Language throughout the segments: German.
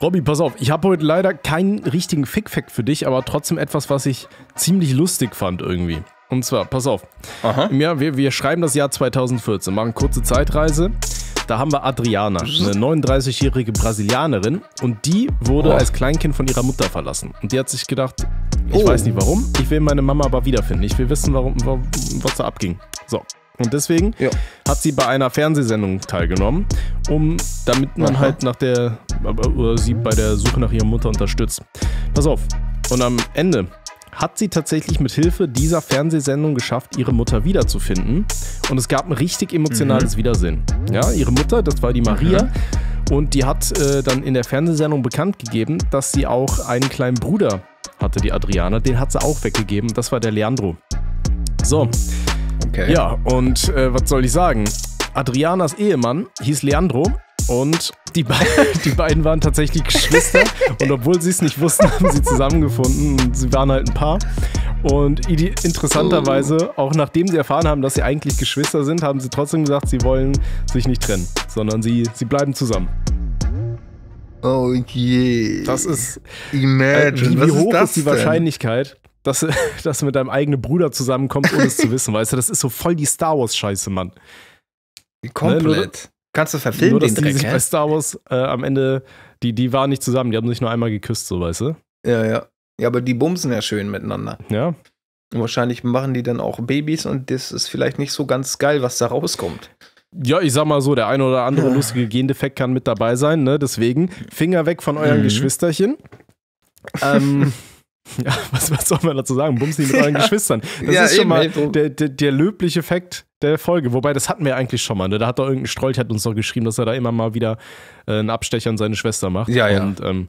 Robby, pass auf, ich habe heute leider keinen richtigen Fick-Fact für dich, aber trotzdem etwas, was ich ziemlich lustig fand irgendwie. Und zwar, pass auf, Jahr, wir, wir schreiben das Jahr 2014, machen kurze Zeitreise. Da haben wir Adriana, eine 39-jährige Brasilianerin. Und die wurde oh. als Kleinkind von ihrer Mutter verlassen. Und die hat sich gedacht, ich oh. weiß nicht warum, ich will meine Mama aber wiederfinden. Ich will wissen, warum, warum was da abging. So. Und deswegen jo. hat sie bei einer Fernsehsendung teilgenommen, um damit man Aha. halt nach der oder sie bei der Suche nach ihrer Mutter unterstützt. Pass auf. Und am Ende hat sie tatsächlich mit Hilfe dieser Fernsehsendung geschafft, ihre Mutter wiederzufinden. Und es gab ein richtig emotionales mhm. Wiedersehen. Ja, ihre Mutter, das war die Maria. Und die hat äh, dann in der Fernsehsendung bekannt gegeben, dass sie auch einen kleinen Bruder hatte, die Adriana. Den hat sie auch weggegeben. Das war der Leandro. So. Okay. Ja, und äh, was soll ich sagen? Adrianas Ehemann hieß Leandro und die, be die beiden waren tatsächlich Geschwister. und obwohl sie es nicht wussten, haben sie zusammengefunden. Und sie waren halt ein Paar. Und interessanterweise, auch nachdem sie erfahren haben, dass sie eigentlich Geschwister sind, haben sie trotzdem gesagt, sie wollen sich nicht trennen, sondern sie, sie bleiben zusammen. Oh je. Das ist. Imagine. Äh, wie, wie hoch ist, ist die denn? Wahrscheinlichkeit, dass, dass du mit deinem eigenen Bruder zusammenkommst, ohne es zu wissen? Weißt du, das ist so voll die Star Wars-Scheiße, Mann. Komplett. Ne, Kannst du verfilmen Nur, dass den die Dreck, sich hä? bei Star Wars äh, am Ende, die, die waren nicht zusammen, die haben sich nur einmal geküsst, so weißt du? Ja, ja. Ja, aber die bumsen ja schön miteinander. Ja. Und wahrscheinlich machen die dann auch Babys und das ist vielleicht nicht so ganz geil, was da rauskommt. Ja, ich sag mal so, der ein oder andere lustige Gendefekt kann mit dabei sein, ne? Deswegen Finger weg von euren mhm. Geschwisterchen. ähm, Ja, was, was soll man dazu sagen? Bumsen mit euren ja. Geschwistern. Das ja, ist schon eben, mal der, der, der löbliche Fakt der Folge. Wobei, das hatten wir eigentlich schon mal. Ne? Da hat doch irgendein Strolch hat uns doch geschrieben, dass er da immer mal wieder äh, einen Abstecher an seine Schwester macht. Ja, ja. Und, ähm,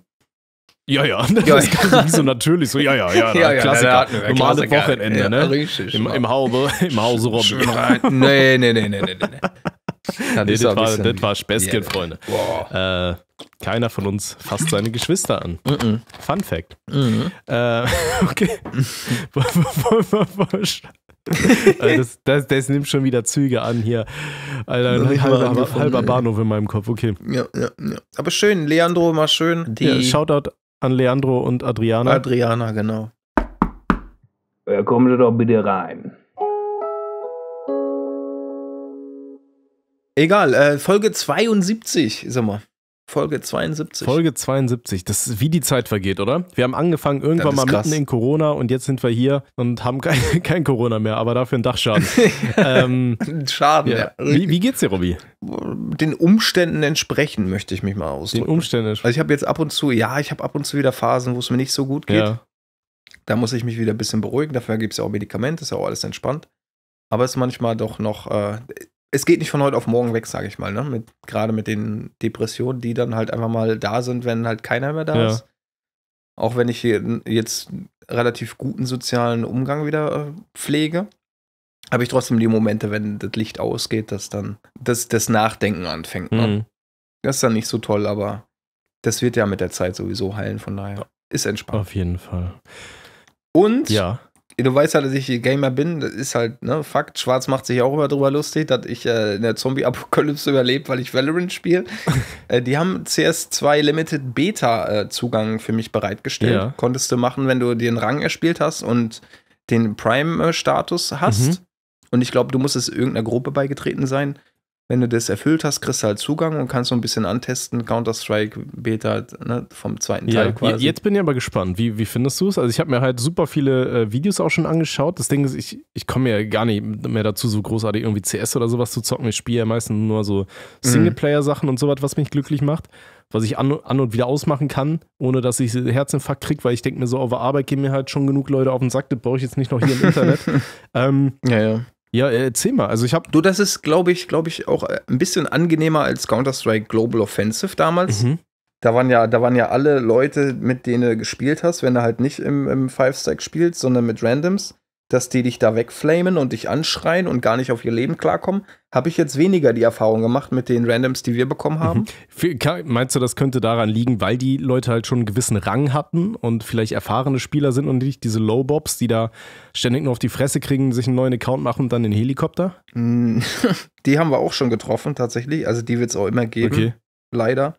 ja, ja, das ja, ist ja. so natürlich so, ja, ja, ja, ja, ja Klassiker, normale Klassiker. Wochenende, ja, ne? Richtig, Im, Im Haube, im Hause rum. Schön rein. Nee, nee, nee, nee, nee, nee. nee das, war, das war Späßchen, Freunde. Boah. Äh, keiner von uns fasst seine Geschwister an. Fun Fact. Mm äh, okay. Äh, das, das, das, nimmt schon wieder Züge an hier. Alter, ein halber, halber, Bahnhof in meinem Kopf, okay. Ja, ja, ja. Aber schön, Leandro, mal schön. Die ja, Shoutout an Leandro und Adriana. Adriana, genau. Ja, kommen Sie doch bitte rein. Egal, äh, Folge 72, sag mal. Folge 72. Folge 72. Das ist wie die Zeit vergeht, oder? Wir haben angefangen irgendwann mal krass. mitten in Corona und jetzt sind wir hier und haben kein, kein Corona mehr, aber dafür einen Dachschaden. ähm, Schaden, ja. ja. Wie, wie, geht's dir, Robby? Den Umständen entsprechen möchte ich mich mal ausdrücken. Den Umständen Also ich habe jetzt ab und zu, ja, ich habe ab und zu wieder Phasen, wo es mir nicht so gut geht. Ja. Da muss ich mich wieder ein bisschen beruhigen. Dafür gibt es ja auch Medikamente, ist ja auch alles entspannt. Aber es ist manchmal doch noch, äh, es geht nicht von heute auf morgen weg, sage ich mal, ne? Mit, gerade mit den Depressionen, die dann halt einfach mal da sind, wenn halt keiner mehr da ja. ist. Auch wenn ich hier jetzt relativ guten sozialen Umgang wieder äh, pflege, habe ich trotzdem die Momente, wenn das Licht ausgeht, dass dann das, das Nachdenken anfängt. Ne? Mhm. Das ist dann nicht so toll, aber das wird ja mit der Zeit sowieso heilen, von daher ist entspannt. Auf jeden Fall. Und ja du weißt halt, dass ich Gamer bin, das ist halt, ne, Fakt. Schwarz macht sich auch immer drüber lustig, dass ich äh, in der Zombie-Apokalypse überlebt, weil ich Valorant spiele. äh, die haben CS2 Limited Beta-Zugang äh, für mich bereitgestellt. Ja. Konntest du machen, wenn du den Rang erspielt hast und den Prime-Status äh, hast. Mhm. Und ich glaube, du musstest irgendeiner Gruppe beigetreten sein. Wenn du das erfüllt hast, kriegst du halt Zugang und kannst so ein bisschen antesten. Counter-Strike Beta ne, vom zweiten ja, Teil quasi. Jetzt bin ich aber gespannt. Wie, wie findest du es? Also, ich habe mir halt super viele äh, Videos auch schon angeschaut. Das Ding ist, ich, ich komme ja gar nicht mehr dazu, so großartig irgendwie CS oder sowas zu zocken. Ich spiele ja meistens nur so mhm. Singleplayer-Sachen und sowas, was mich glücklich macht. Was ich an, an und wieder ausmachen kann, ohne dass ich Herzinfarkt kriege, weil ich denke mir so, auf der Arbeit gehen mir halt schon genug Leute auf den Sack, das brauche ich jetzt nicht noch hier im Internet. ähm, ja, ja. Ja, äh, erzähl mal. Also ich habe. Du, das ist, glaube ich, glaube ich, auch äh, ein bisschen angenehmer als Counter-Strike Global Offensive damals. Mhm. Da waren ja, da waren ja alle Leute, mit denen du gespielt hast, wenn du halt nicht im, im five Strike spielst, sondern mit Randoms dass die dich da wegflamen und dich anschreien und gar nicht auf ihr Leben klarkommen, habe ich jetzt weniger die Erfahrung gemacht mit den Randoms, die wir bekommen mhm. haben. Mhm. Meinst du, das könnte daran liegen, weil die Leute halt schon einen gewissen Rang hatten und vielleicht erfahrene Spieler sind und nicht diese Lowbobs, die da ständig nur auf die Fresse kriegen, sich einen neuen Account machen und dann den Helikopter? Mm, die haben wir auch schon getroffen, tatsächlich. Also die wird es auch immer geben. Okay. Leider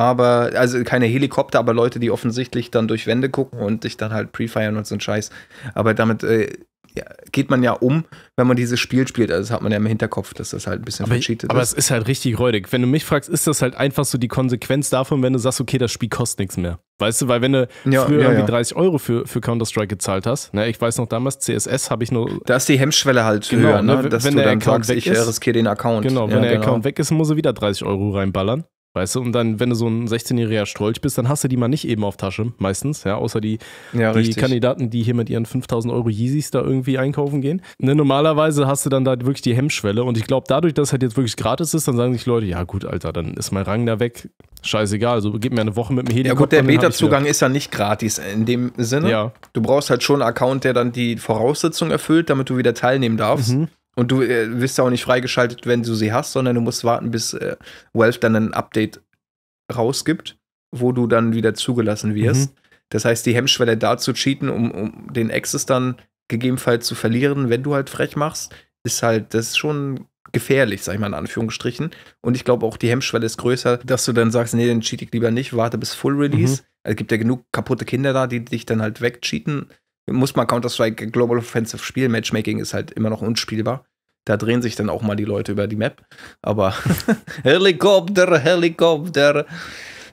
aber, also keine Helikopter, aber Leute, die offensichtlich dann durch Wände gucken und dich dann halt prefiren und so ein Scheiß. Aber damit äh, ja, geht man ja um, wenn man dieses Spiel spielt. Also das hat man ja im Hinterkopf, dass das halt ein bisschen aber, vercheatet ist. Aber es ist halt richtig räudig. Wenn du mich fragst, ist das halt einfach so die Konsequenz davon, wenn du sagst, okay, das Spiel kostet nichts mehr. Weißt du, weil wenn du ja, früher ja, irgendwie ja. 30 Euro für, für Counter-Strike gezahlt hast, ne, ich weiß noch damals, CSS habe ich nur. Da ist die Hemmschwelle halt genau, höher, ne? ne dass wenn du der dann Account sagst, weg ist, ich riskiere den Account. Genau, wenn der genau. Account weg ist, muss er wieder 30 Euro reinballern. Weißt du, und dann, wenn du so ein 16-jähriger Strolch bist, dann hast du die mal nicht eben auf Tasche, meistens, ja, außer die, ja, die Kandidaten, die hier mit ihren 5000 Euro Yeezys da irgendwie einkaufen gehen. Ne, normalerweise hast du dann da wirklich die Hemmschwelle und ich glaube, dadurch, dass es halt jetzt wirklich gratis ist, dann sagen sich Leute, ja gut, Alter, dann ist mein Rang da weg, scheißegal, also gib mir eine Woche mit dem Helikopter. Ja gut, der meta zugang ist ja nicht gratis in dem Sinne. Ja. Du brauchst halt schon einen Account, der dann die Voraussetzung erfüllt, damit du wieder teilnehmen darfst. Mhm. Und du äh, wirst auch nicht freigeschaltet, wenn du sie hast, sondern du musst warten, bis äh, Valve dann ein Update rausgibt, wo du dann wieder zugelassen wirst. Mhm. Das heißt, die Hemmschwelle da zu cheaten, um, um den Access dann gegebenenfalls zu verlieren, wenn du halt frech machst, ist halt, das ist schon gefährlich, sag ich mal in Anführungsstrichen. Und ich glaube auch, die Hemmschwelle ist größer, dass du dann sagst, nee, den cheat ich lieber nicht, warte bis Full Release. Mhm. Also, es gibt ja genug kaputte Kinder da, die dich dann halt wegcheaten muss man Counter-Strike Global Offensive spielen. Matchmaking ist halt immer noch unspielbar. Da drehen sich dann auch mal die Leute über die Map. Aber Helikopter, Helikopter.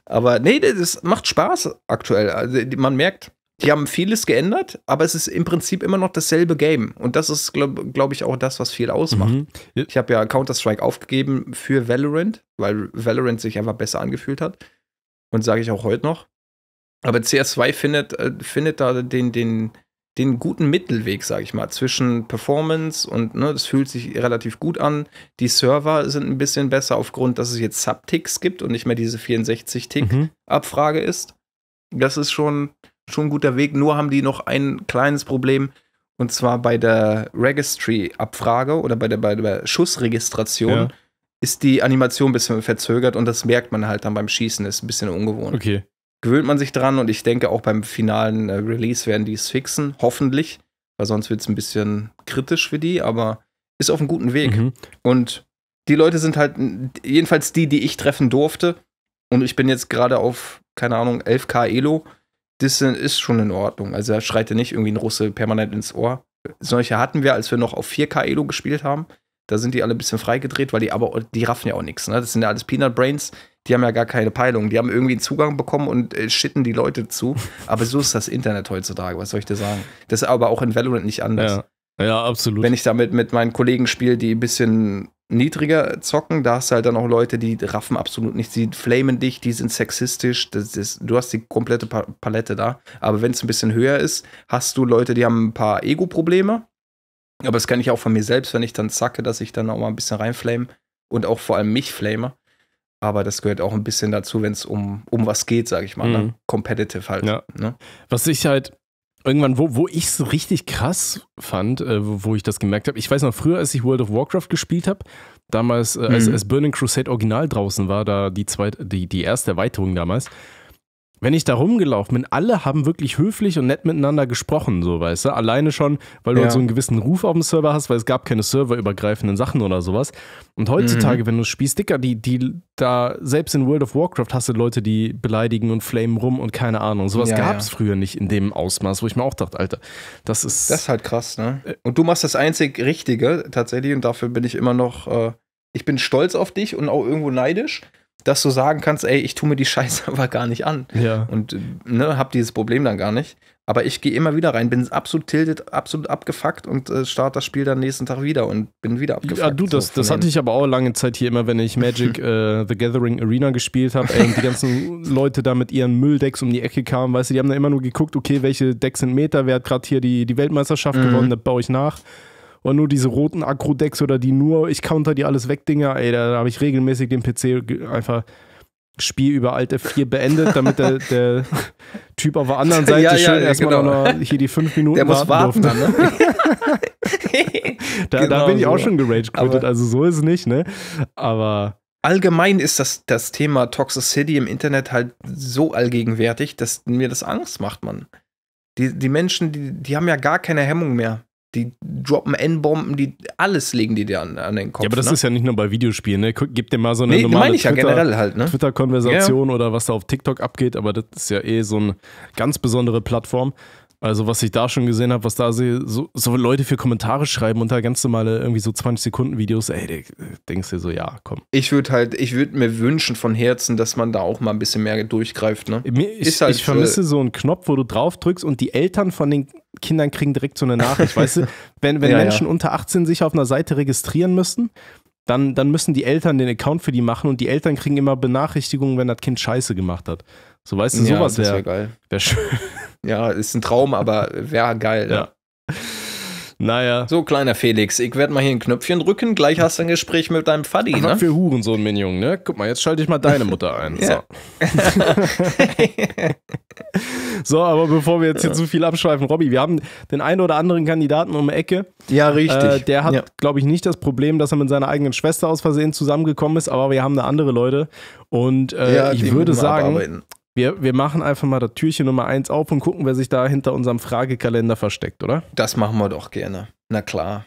Aber nee, das macht Spaß aktuell. Also man merkt, die haben vieles geändert, aber es ist im Prinzip immer noch dasselbe Game. Und das ist, glaube glaub ich, auch das, was viel ausmacht. Mhm. Ich habe ja Counter-Strike aufgegeben für Valorant, weil Valorant sich einfach besser angefühlt hat. Und sage ich auch heute noch. Aber CR2 findet, äh, findet da den, den, den guten Mittelweg, sage ich mal, zwischen Performance und ne, das fühlt sich relativ gut an. Die Server sind ein bisschen besser aufgrund, dass es jetzt Subticks gibt und nicht mehr diese 64-Tick-Abfrage mhm. ist. Das ist schon, schon ein guter Weg. Nur haben die noch ein kleines Problem und zwar bei der Registry-Abfrage oder bei der, bei der Schussregistration. Ja. Ist die Animation ein bisschen verzögert und das merkt man halt dann beim Schießen, ist ein bisschen ungewohnt. Okay gewöhnt man sich dran und ich denke, auch beim finalen äh, Release werden die es fixen, hoffentlich, weil sonst wird es ein bisschen kritisch für die, aber ist auf einem guten Weg. Mhm. Und die Leute sind halt, jedenfalls die, die ich treffen durfte, und ich bin jetzt gerade auf, keine Ahnung, 11k Elo, das ist schon in Ordnung. Also da schreit dir nicht irgendwie ein Russe permanent ins Ohr. Solche hatten wir, als wir noch auf 4k Elo gespielt haben. Da sind die alle ein bisschen freigedreht, weil die aber, die raffen ja auch nichts. Ne? Das sind ja alles Peanut Brains, die haben ja gar keine Peilung. Die haben irgendwie einen Zugang bekommen und äh, shitten die Leute zu. Aber so ist das Internet heutzutage, was soll ich dir sagen? Das ist aber auch in Valorant nicht anders. Ja, ja absolut. Wenn ich damit mit meinen Kollegen spiele, die ein bisschen niedriger zocken, da hast du halt dann auch Leute, die raffen absolut nicht, die flamen dich, die sind sexistisch, das ist, du hast die komplette Palette da. Aber wenn es ein bisschen höher ist, hast du Leute, die haben ein paar Ego-Probleme, aber das kann ich auch von mir selbst, wenn ich dann zacke, dass ich dann auch mal ein bisschen reinflame und auch vor allem mich flame. Aber das gehört auch ein bisschen dazu, wenn es um, um was geht, sage ich mal. Ne? Mhm. Ne? Competitive halt. Ja. Ne? Was ich halt irgendwann, wo, wo ich es richtig krass fand, äh, wo, wo, ich das gemerkt habe, ich weiß noch, früher, als ich World of Warcraft gespielt habe, damals, äh, mhm. als, Burning Crusade Original draußen war, da die, zweit, die, die erste Erweiterung damals, wenn ich da rumgelaufen bin, alle haben wirklich höflich und nett miteinander gesprochen, so weißt du. Alleine schon, weil du halt ja. halt so einen gewissen Ruf auf dem Server hast, weil es gab keine serverübergreifenden Sachen oder sowas. Und heutzutage, mhm. wenn du spielst, Dicker, die, die da, selbst in World of Warcraft hast du Leute, die beleidigen und flamen rum und keine Ahnung. Sowas ja, gab es ja. früher nicht in dem Ausmaß, wo ich mir auch dachte, Alter, das ist. Das ist halt krass, ne? Äh. Und du machst das einzig Richtige tatsächlich und dafür bin ich immer noch. Äh, ich bin stolz auf dich und auch irgendwo neidisch dass du sagen kannst, ey, ich tue mir die Scheiße aber gar nicht an. Ja. Und ne, hab dieses Problem dann gar nicht. Aber ich gehe immer wieder rein, bin absolut tiltet, absolut abgefuckt und äh, starte das Spiel dann nächsten Tag wieder und bin wieder abgefuckt. Ja, du, das, so das hatte ich aber auch lange Zeit hier immer, wenn ich Magic äh, The Gathering Arena gespielt habe und die ganzen Leute da mit ihren Mülldecks um die Ecke kamen, weißt du, die haben da immer nur geguckt, okay, welche Decks sind Meter, wer hat gerade hier die, die Weltmeisterschaft mhm. gewonnen, das baue ich nach und nur diese roten akro decks oder die nur, ich counter die alles weg Dinger, ey, da, da habe ich regelmäßig den PC einfach Spiel über Alte 4 beendet, damit der, der Typ auf der anderen Seite ja, ja, schön ja, erstmal genau. hier die fünf Minuten der warten, warten durfte. Ne? da, genau da, bin ich auch schon gerage quittet, also so ist es nicht, ne? Aber. Allgemein ist das, das Thema Toxicity im Internet halt so allgegenwärtig, dass mir das Angst macht, man. Die, die Menschen, die, die haben ja gar keine Hemmung mehr die droppen N-Bomben, die alles legen die dir an, an den Kopf. Ja, aber das ne? ist ja nicht nur bei Videospielen, ne? Gib dir mal so eine nee, normale ich Twitter, ja generell halt, ne? Twitter-Konversation ja. oder was da auf TikTok abgeht, aber das ist ja eh so eine ganz besondere Plattform. Also, was ich da schon gesehen habe, was da sehe, so, so, Leute für Kommentare schreiben unter ganz normale irgendwie so 20-Sekunden-Videos, ey, äh, denkst dir so, ja, komm. Ich würde halt, ich würde mir wünschen von Herzen, dass man da auch mal ein bisschen mehr durchgreift, ne? Ich, halt ich vermisse so einen Knopf, wo du drauf drückst und die Eltern von den Kindern kriegen direkt so eine Nachricht, weißt du? Wenn, wenn ja, Menschen ja. unter 18 sich auf einer Seite registrieren müssen, dann, dann müssen die Eltern den Account für die machen und die Eltern kriegen immer Benachrichtigungen, wenn das Kind Scheiße gemacht hat. So weißt du, ja, sowas wäre wär, wär schön ja, ist ein Traum, aber wäre geil. Ja. Ne? ja. Naja. So, kleiner Felix, ich werde mal hier ein Knöpfchen drücken. Gleich hast du ein Gespräch mit deinem Faddy. Ne? Was für Hurensohn, mein Junge, ne? Guck mal, jetzt schalte ich mal deine Mutter ein. So. so, aber bevor wir jetzt hier zu viel abschweifen, Robby, wir haben den einen oder anderen Kandidaten um die Ecke. Ja, richtig. Äh, der hat, ja. glaube ich, nicht das Problem, dass er mit seiner eigenen Schwester aus Versehen zusammengekommen ist, aber wir haben da andere Leute. Und äh, ja, ich würde sagen, wir, wir machen einfach mal das Türchen Nummer 1 auf und gucken, wer sich da hinter unserem Fragekalender versteckt, oder? Das machen wir doch gerne. Na klar.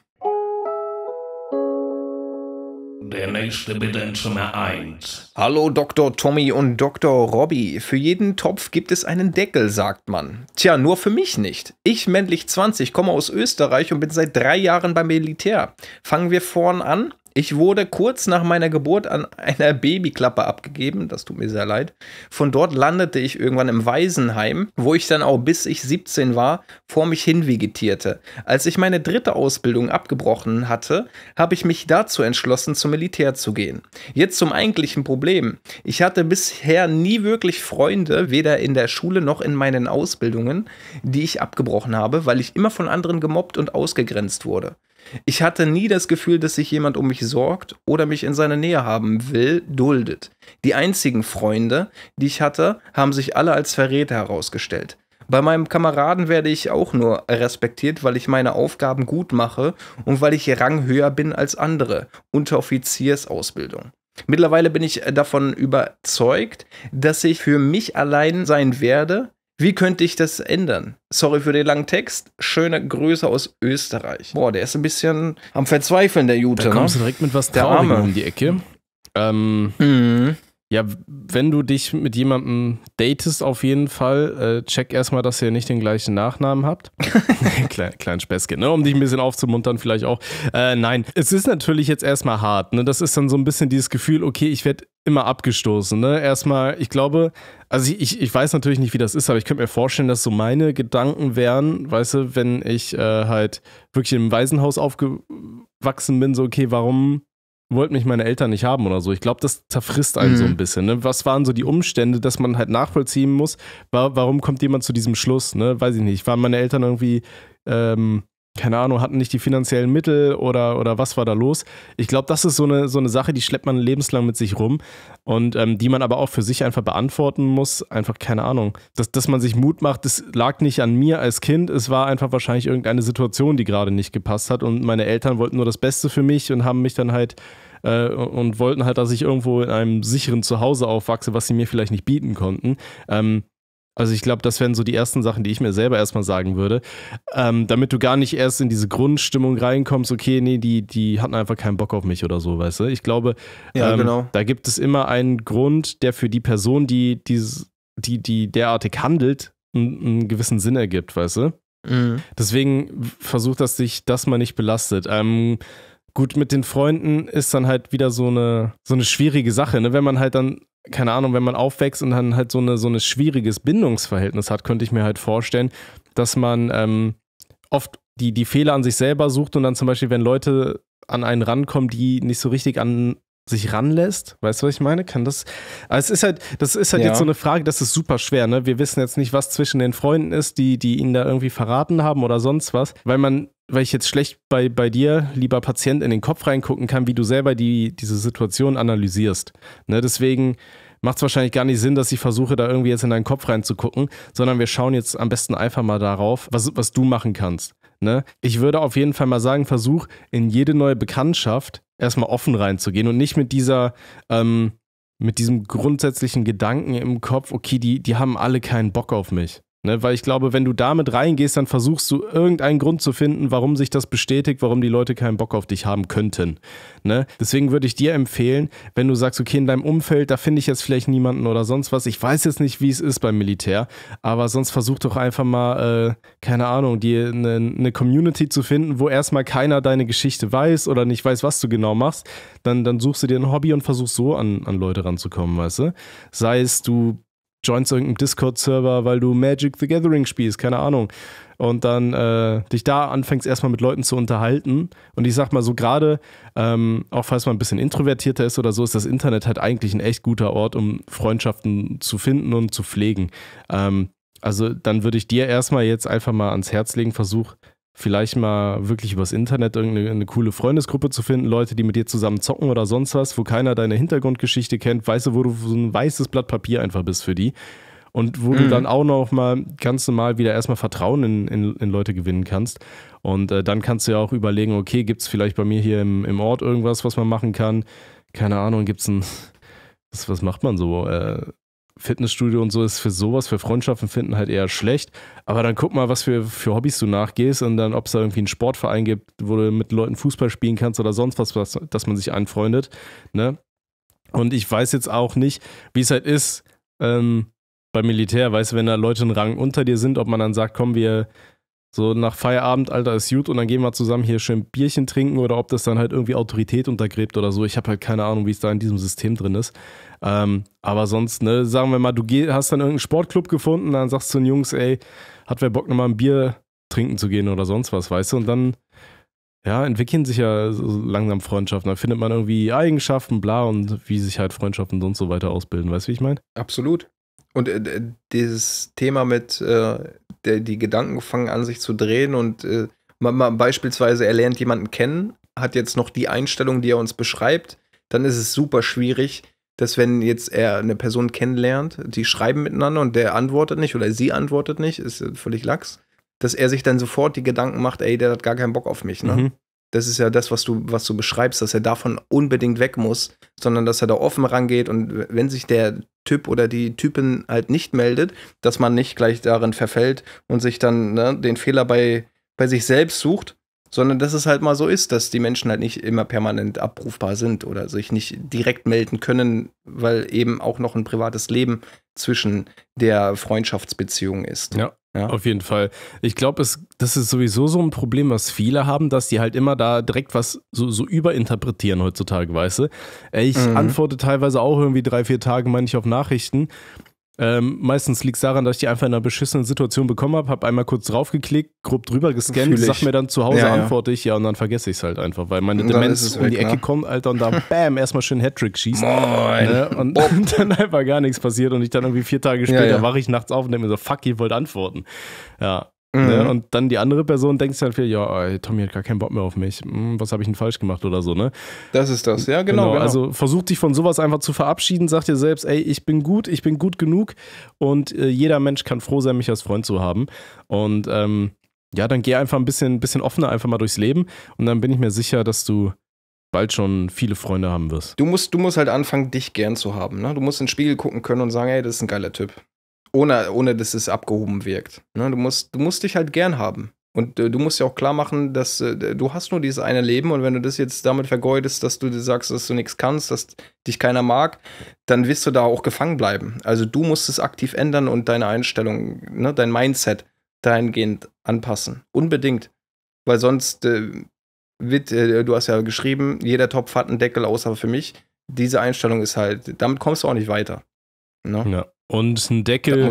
Der nächste bitte in Zimmer 1. Hallo Dr. Tommy und Dr. Robby. Für jeden Topf gibt es einen Deckel, sagt man. Tja, nur für mich nicht. Ich, männlich 20, komme aus Österreich und bin seit drei Jahren beim Militär. Fangen wir vorn an? Ich wurde kurz nach meiner Geburt an einer Babyklappe abgegeben, das tut mir sehr leid. Von dort landete ich irgendwann im Waisenheim, wo ich dann auch bis ich 17 war, vor mich hin vegetierte. Als ich meine dritte Ausbildung abgebrochen hatte, habe ich mich dazu entschlossen, zum Militär zu gehen. Jetzt zum eigentlichen Problem. Ich hatte bisher nie wirklich Freunde, weder in der Schule noch in meinen Ausbildungen, die ich abgebrochen habe, weil ich immer von anderen gemobbt und ausgegrenzt wurde. Ich hatte nie das Gefühl, dass sich jemand um mich sorgt oder mich in seiner Nähe haben will, duldet. Die einzigen Freunde, die ich hatte, haben sich alle als Verräter herausgestellt. Bei meinem Kameraden werde ich auch nur respektiert, weil ich meine Aufgaben gut mache und weil ich ranghöher bin als andere. Unteroffiziersausbildung. Mittlerweile bin ich davon überzeugt, dass ich für mich allein sein werde, wie könnte ich das ändern? Sorry für den langen Text. Schöne Grüße aus Österreich. Boah, der ist ein bisschen am Verzweifeln, der Jute. Da kommst ne? du direkt mit was der Arme. um die Ecke. Ähm, mhm. Ja, wenn du dich mit jemandem datest, auf jeden Fall, äh, check erstmal, dass ihr nicht den gleichen Nachnamen habt. Klein, klein Späßchen, ne? um dich ein bisschen aufzumuntern, vielleicht auch. Äh, nein, es ist natürlich jetzt erstmal hart. Ne? Das ist dann so ein bisschen dieses Gefühl, okay, ich werde immer abgestoßen. Ne? Erstmal, ich glaube, also ich, ich, ich, weiß natürlich nicht, wie das ist, aber ich könnte mir vorstellen, dass so meine Gedanken wären, weißt du, wenn ich äh, halt wirklich im Waisenhaus aufgewachsen bin, so, okay, warum wollten mich meine Eltern nicht haben oder so. Ich glaube, das zerfrisst einen mhm. so ein bisschen. Ne? Was waren so die Umstände, dass man halt nachvollziehen muss? Warum kommt jemand zu diesem Schluss? Ne? Weiß ich nicht. Waren meine Eltern irgendwie ähm, keine Ahnung, hatten nicht die finanziellen Mittel oder, oder was war da los. Ich glaube, das ist so eine, so eine Sache, die schleppt man lebenslang mit sich rum und ähm, die man aber auch für sich einfach beantworten muss. Einfach keine Ahnung. Dass, dass man sich Mut macht, das lag nicht an mir als Kind. Es war einfach wahrscheinlich irgendeine Situation, die gerade nicht gepasst hat und meine Eltern wollten nur das Beste für mich und haben mich dann halt äh, und wollten halt, dass ich irgendwo in einem sicheren Zuhause aufwachse, was sie mir vielleicht nicht bieten konnten. Ähm, also ich glaube, das wären so die ersten Sachen, die ich mir selber erstmal sagen würde, ähm, damit du gar nicht erst in diese Grundstimmung reinkommst, okay, nee, die, die hatten einfach keinen Bock auf mich oder so, weißt du? Ich glaube, ja, ähm, genau. da gibt es immer einen Grund, der für die Person, die, die, die, die derartig handelt, einen, gewissen Sinn ergibt, weißt du? Mhm. Deswegen versuch, dass dich das mal nicht belastet. Ähm, gut, mit den Freunden ist dann halt wieder so eine, so eine schwierige Sache, ne? wenn man halt dann keine Ahnung, wenn man aufwächst und dann halt so, eine, so ein schwieriges Bindungsverhältnis hat, könnte ich mir halt vorstellen, dass man ähm, oft die, die Fehler an sich selber sucht und dann zum Beispiel, wenn Leute an einen rankommen, die nicht so richtig an sich ranlässt. Weißt du, was ich meine? Kann das. Aber es ist halt, das ist halt ja. jetzt so eine Frage, das ist super schwer, ne? Wir wissen jetzt nicht, was zwischen den Freunden ist, die, die ihn da irgendwie verraten haben oder sonst was, weil man weil ich jetzt schlecht bei, bei dir, lieber Patient, in den Kopf reingucken kann, wie du selber die, diese Situation analysierst. Ne, deswegen macht es wahrscheinlich gar nicht Sinn, dass ich versuche, da irgendwie jetzt in deinen Kopf reinzugucken, sondern wir schauen jetzt am besten einfach mal darauf, was, was du machen kannst. Ne? Ich würde auf jeden Fall mal sagen, versuch in jede neue Bekanntschaft erstmal offen reinzugehen und nicht mit dieser, ähm, mit diesem grundsätzlichen Gedanken im Kopf, okay, die, die haben alle keinen Bock auf mich. Ne, weil ich glaube, wenn du damit reingehst, dann versuchst du irgendeinen Grund zu finden, warum sich das bestätigt, warum die Leute keinen Bock auf dich haben könnten. Ne? Deswegen würde ich dir empfehlen, wenn du sagst, okay, in deinem Umfeld, da finde ich jetzt vielleicht niemanden oder sonst was. Ich weiß jetzt nicht, wie es ist beim Militär, aber sonst versuch doch einfach mal, äh, keine Ahnung, dir eine ne Community zu finden, wo erstmal keiner deine Geschichte weiß oder nicht weiß, was du genau machst. Dann, dann suchst du dir ein Hobby und versuchst so an, an Leute ranzukommen, weißt du? Sei es, du joinst irgendeinem Discord-Server, weil du Magic the Gathering spielst, keine Ahnung. Und dann äh, dich da anfängst erstmal mit Leuten zu unterhalten. Und ich sag mal so gerade, ähm, auch falls man ein bisschen introvertierter ist oder so, ist das Internet halt eigentlich ein echt guter Ort, um Freundschaften zu finden und zu pflegen. Ähm, also dann würde ich dir erstmal jetzt einfach mal ans Herz legen, versuch vielleicht mal wirklich übers Internet irgendeine coole Freundesgruppe zu finden, Leute, die mit dir zusammen zocken oder sonst was, wo keiner deine Hintergrundgeschichte kennt, weißt du, wo du so ein weißes Blatt Papier einfach bist für die. Und wo mhm. du dann auch noch mal ganz normal wieder erstmal Vertrauen in, in, in Leute gewinnen kannst. Und äh, dann kannst du ja auch überlegen, okay, gibt es vielleicht bei mir hier im, im Ort irgendwas, was man machen kann? Keine Ahnung, gibt es ein, was, was macht man so? Äh, Fitnessstudio und so ist für sowas, für Freundschaften finden halt eher schlecht. Aber dann guck mal, was für, für Hobbys du nachgehst und dann, ob es da irgendwie einen Sportverein gibt, wo du mit Leuten Fußball spielen kannst oder sonst was, was dass man sich anfreundet. Ne? Und ich weiß jetzt auch nicht, wie es halt ist ähm, beim Militär, weißt du, wenn da Leute einen Rang unter dir sind, ob man dann sagt, komm, wir, so nach Feierabend, Alter, ist gut und dann gehen wir zusammen hier schön Bierchen trinken oder ob das dann halt irgendwie Autorität untergräbt oder so. Ich habe halt keine Ahnung, wie es da in diesem System drin ist. Ähm, aber sonst, ne, sagen wir mal, du geh, hast dann irgendeinen Sportclub gefunden, dann sagst du den Jungs, ey, hat wer Bock nochmal ein Bier trinken zu gehen oder sonst was, weißt du? Und dann, ja, entwickeln sich ja so langsam Freundschaften. Da findet man irgendwie Eigenschaften, bla und wie sich halt Freundschaften und so weiter ausbilden, weißt du, wie ich meine? Absolut. Und äh, dieses Thema mit, äh, der, die Gedanken fangen an, sich zu drehen und äh, man, man beispielsweise, er lernt jemanden kennen, hat jetzt noch die Einstellung, die er uns beschreibt, dann ist es super schwierig, dass wenn jetzt er eine Person kennenlernt, die schreiben miteinander und der antwortet nicht oder sie antwortet nicht, ist äh, völlig lax, dass er sich dann sofort die Gedanken macht, ey, der hat gar keinen Bock auf mich. Ne? Mhm. Das ist ja das, was du, was du beschreibst, dass er davon unbedingt weg muss, sondern dass er da offen rangeht und wenn sich der Typ oder die Typin halt nicht meldet, dass man nicht gleich darin verfällt und sich dann ne, den Fehler bei, bei sich selbst sucht, sondern dass es halt mal so ist, dass die Menschen halt nicht immer permanent abrufbar sind oder sich nicht direkt melden können, weil eben auch noch ein privates Leben zwischen der Freundschaftsbeziehung ist. Ja, ja. Auf jeden Fall. Ich glaube, das ist sowieso so ein Problem, was viele haben, dass die halt immer da direkt was so, so überinterpretieren heutzutage, weißt du? Ich mhm. antworte teilweise auch irgendwie drei, vier Tage, meine ich, auf Nachrichten ähm, meistens liegt es daran, dass ich die einfach in einer beschissenen Situation bekommen habe, habe einmal kurz draufgeklickt, grob drüber gescannt, sag mir dann zu Hause, ja, antworte ich, ja, und dann vergesse ich es halt einfach, weil meine Demenz um die weg, Ecke ne? kommt, Alter, und da bam, erstmal schön Hattrick schießt. Ne? Und dann einfach gar nichts passiert und ich dann irgendwie vier Tage später ja, wache ich nachts auf und denke mir so, fuck, ihr wollt antworten. Ja, Ne? Mhm. Ne? Und dann die andere Person denkt sich halt viel, ja, ey, Tommy hat gar keinen Bock mehr auf mich. Hm, was habe ich denn falsch gemacht oder so, ne? Das ist das, ja, genau, genau. genau. Also versuch dich von sowas einfach zu verabschieden. Sag dir selbst, ey, ich bin gut, ich bin gut genug und äh, jeder Mensch kann froh sein, mich als Freund zu haben. Und ähm, ja, dann geh einfach ein bisschen, bisschen offener einfach mal durchs Leben und dann bin ich mir sicher, dass du bald schon viele Freunde haben wirst. Du musst, du musst halt anfangen, dich gern zu haben. Ne? Du musst in den Spiegel gucken können und sagen, ey, das ist ein geiler Typ. Ohne, ohne dass es abgehoben wirkt. Ne? Du, musst, du musst dich halt gern haben. Und äh, du musst ja auch klar machen, dass äh, du hast nur dieses eine Leben und wenn du das jetzt damit vergeudest, dass du dir sagst, dass du nichts kannst, dass dich keiner mag, dann wirst du da auch gefangen bleiben. Also du musst es aktiv ändern und deine Einstellung, ne, dein Mindset dahingehend anpassen. Unbedingt. Weil sonst äh, wird, äh, du hast ja geschrieben, jeder Topf hat einen Deckel, außer für mich. Diese Einstellung ist halt, damit kommst du auch nicht weiter. No? Ne? Ja. Und ein Deckel,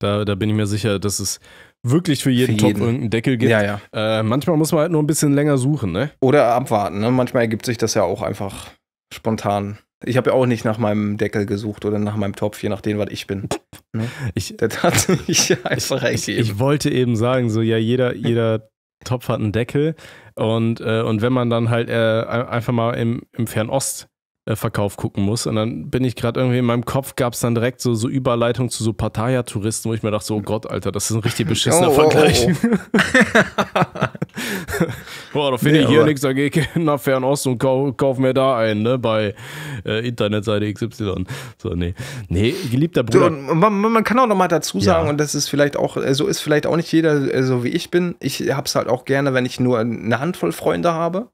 da, da bin ich mir sicher, dass es wirklich für jeden, für jeden. Topf irgendeinen Deckel gibt. Ja, ja. Äh, manchmal muss man halt nur ein bisschen länger suchen, ne? Oder abwarten, ne? Manchmal ergibt sich das ja auch einfach spontan. Ich habe ja auch nicht nach meinem Deckel gesucht oder nach meinem Topf, je nachdem, was ich bin. Ne? Ich, das hat mich einfach ich, ich, ich wollte eben sagen, so ja, jeder, jeder Topf hat einen Deckel. Und, äh, und wenn man dann halt äh, einfach mal im, im Fernost äh, Verkauf gucken muss. Und dann bin ich gerade irgendwie in meinem Kopf, gab es dann direkt so, so Überleitung zu so Pattaya-Touristen, wo ich mir dachte, so, oh Gott, Alter, das ist ein richtig beschissener oh, oh, oh, Vergleich. Oh, oh. Boah, da finde nee, ich hier nichts, da gehe ich nach Fernost und kau kauf mir da einen, ne, bei äh, Internetseite XY. So, nee. Nee, geliebter Bruder. So, man, man, kann auch nochmal dazu sagen, ja. und das ist vielleicht auch, äh, so ist vielleicht auch nicht jeder äh, so wie ich bin. Ich hab's halt auch gerne, wenn ich nur eine Handvoll Freunde habe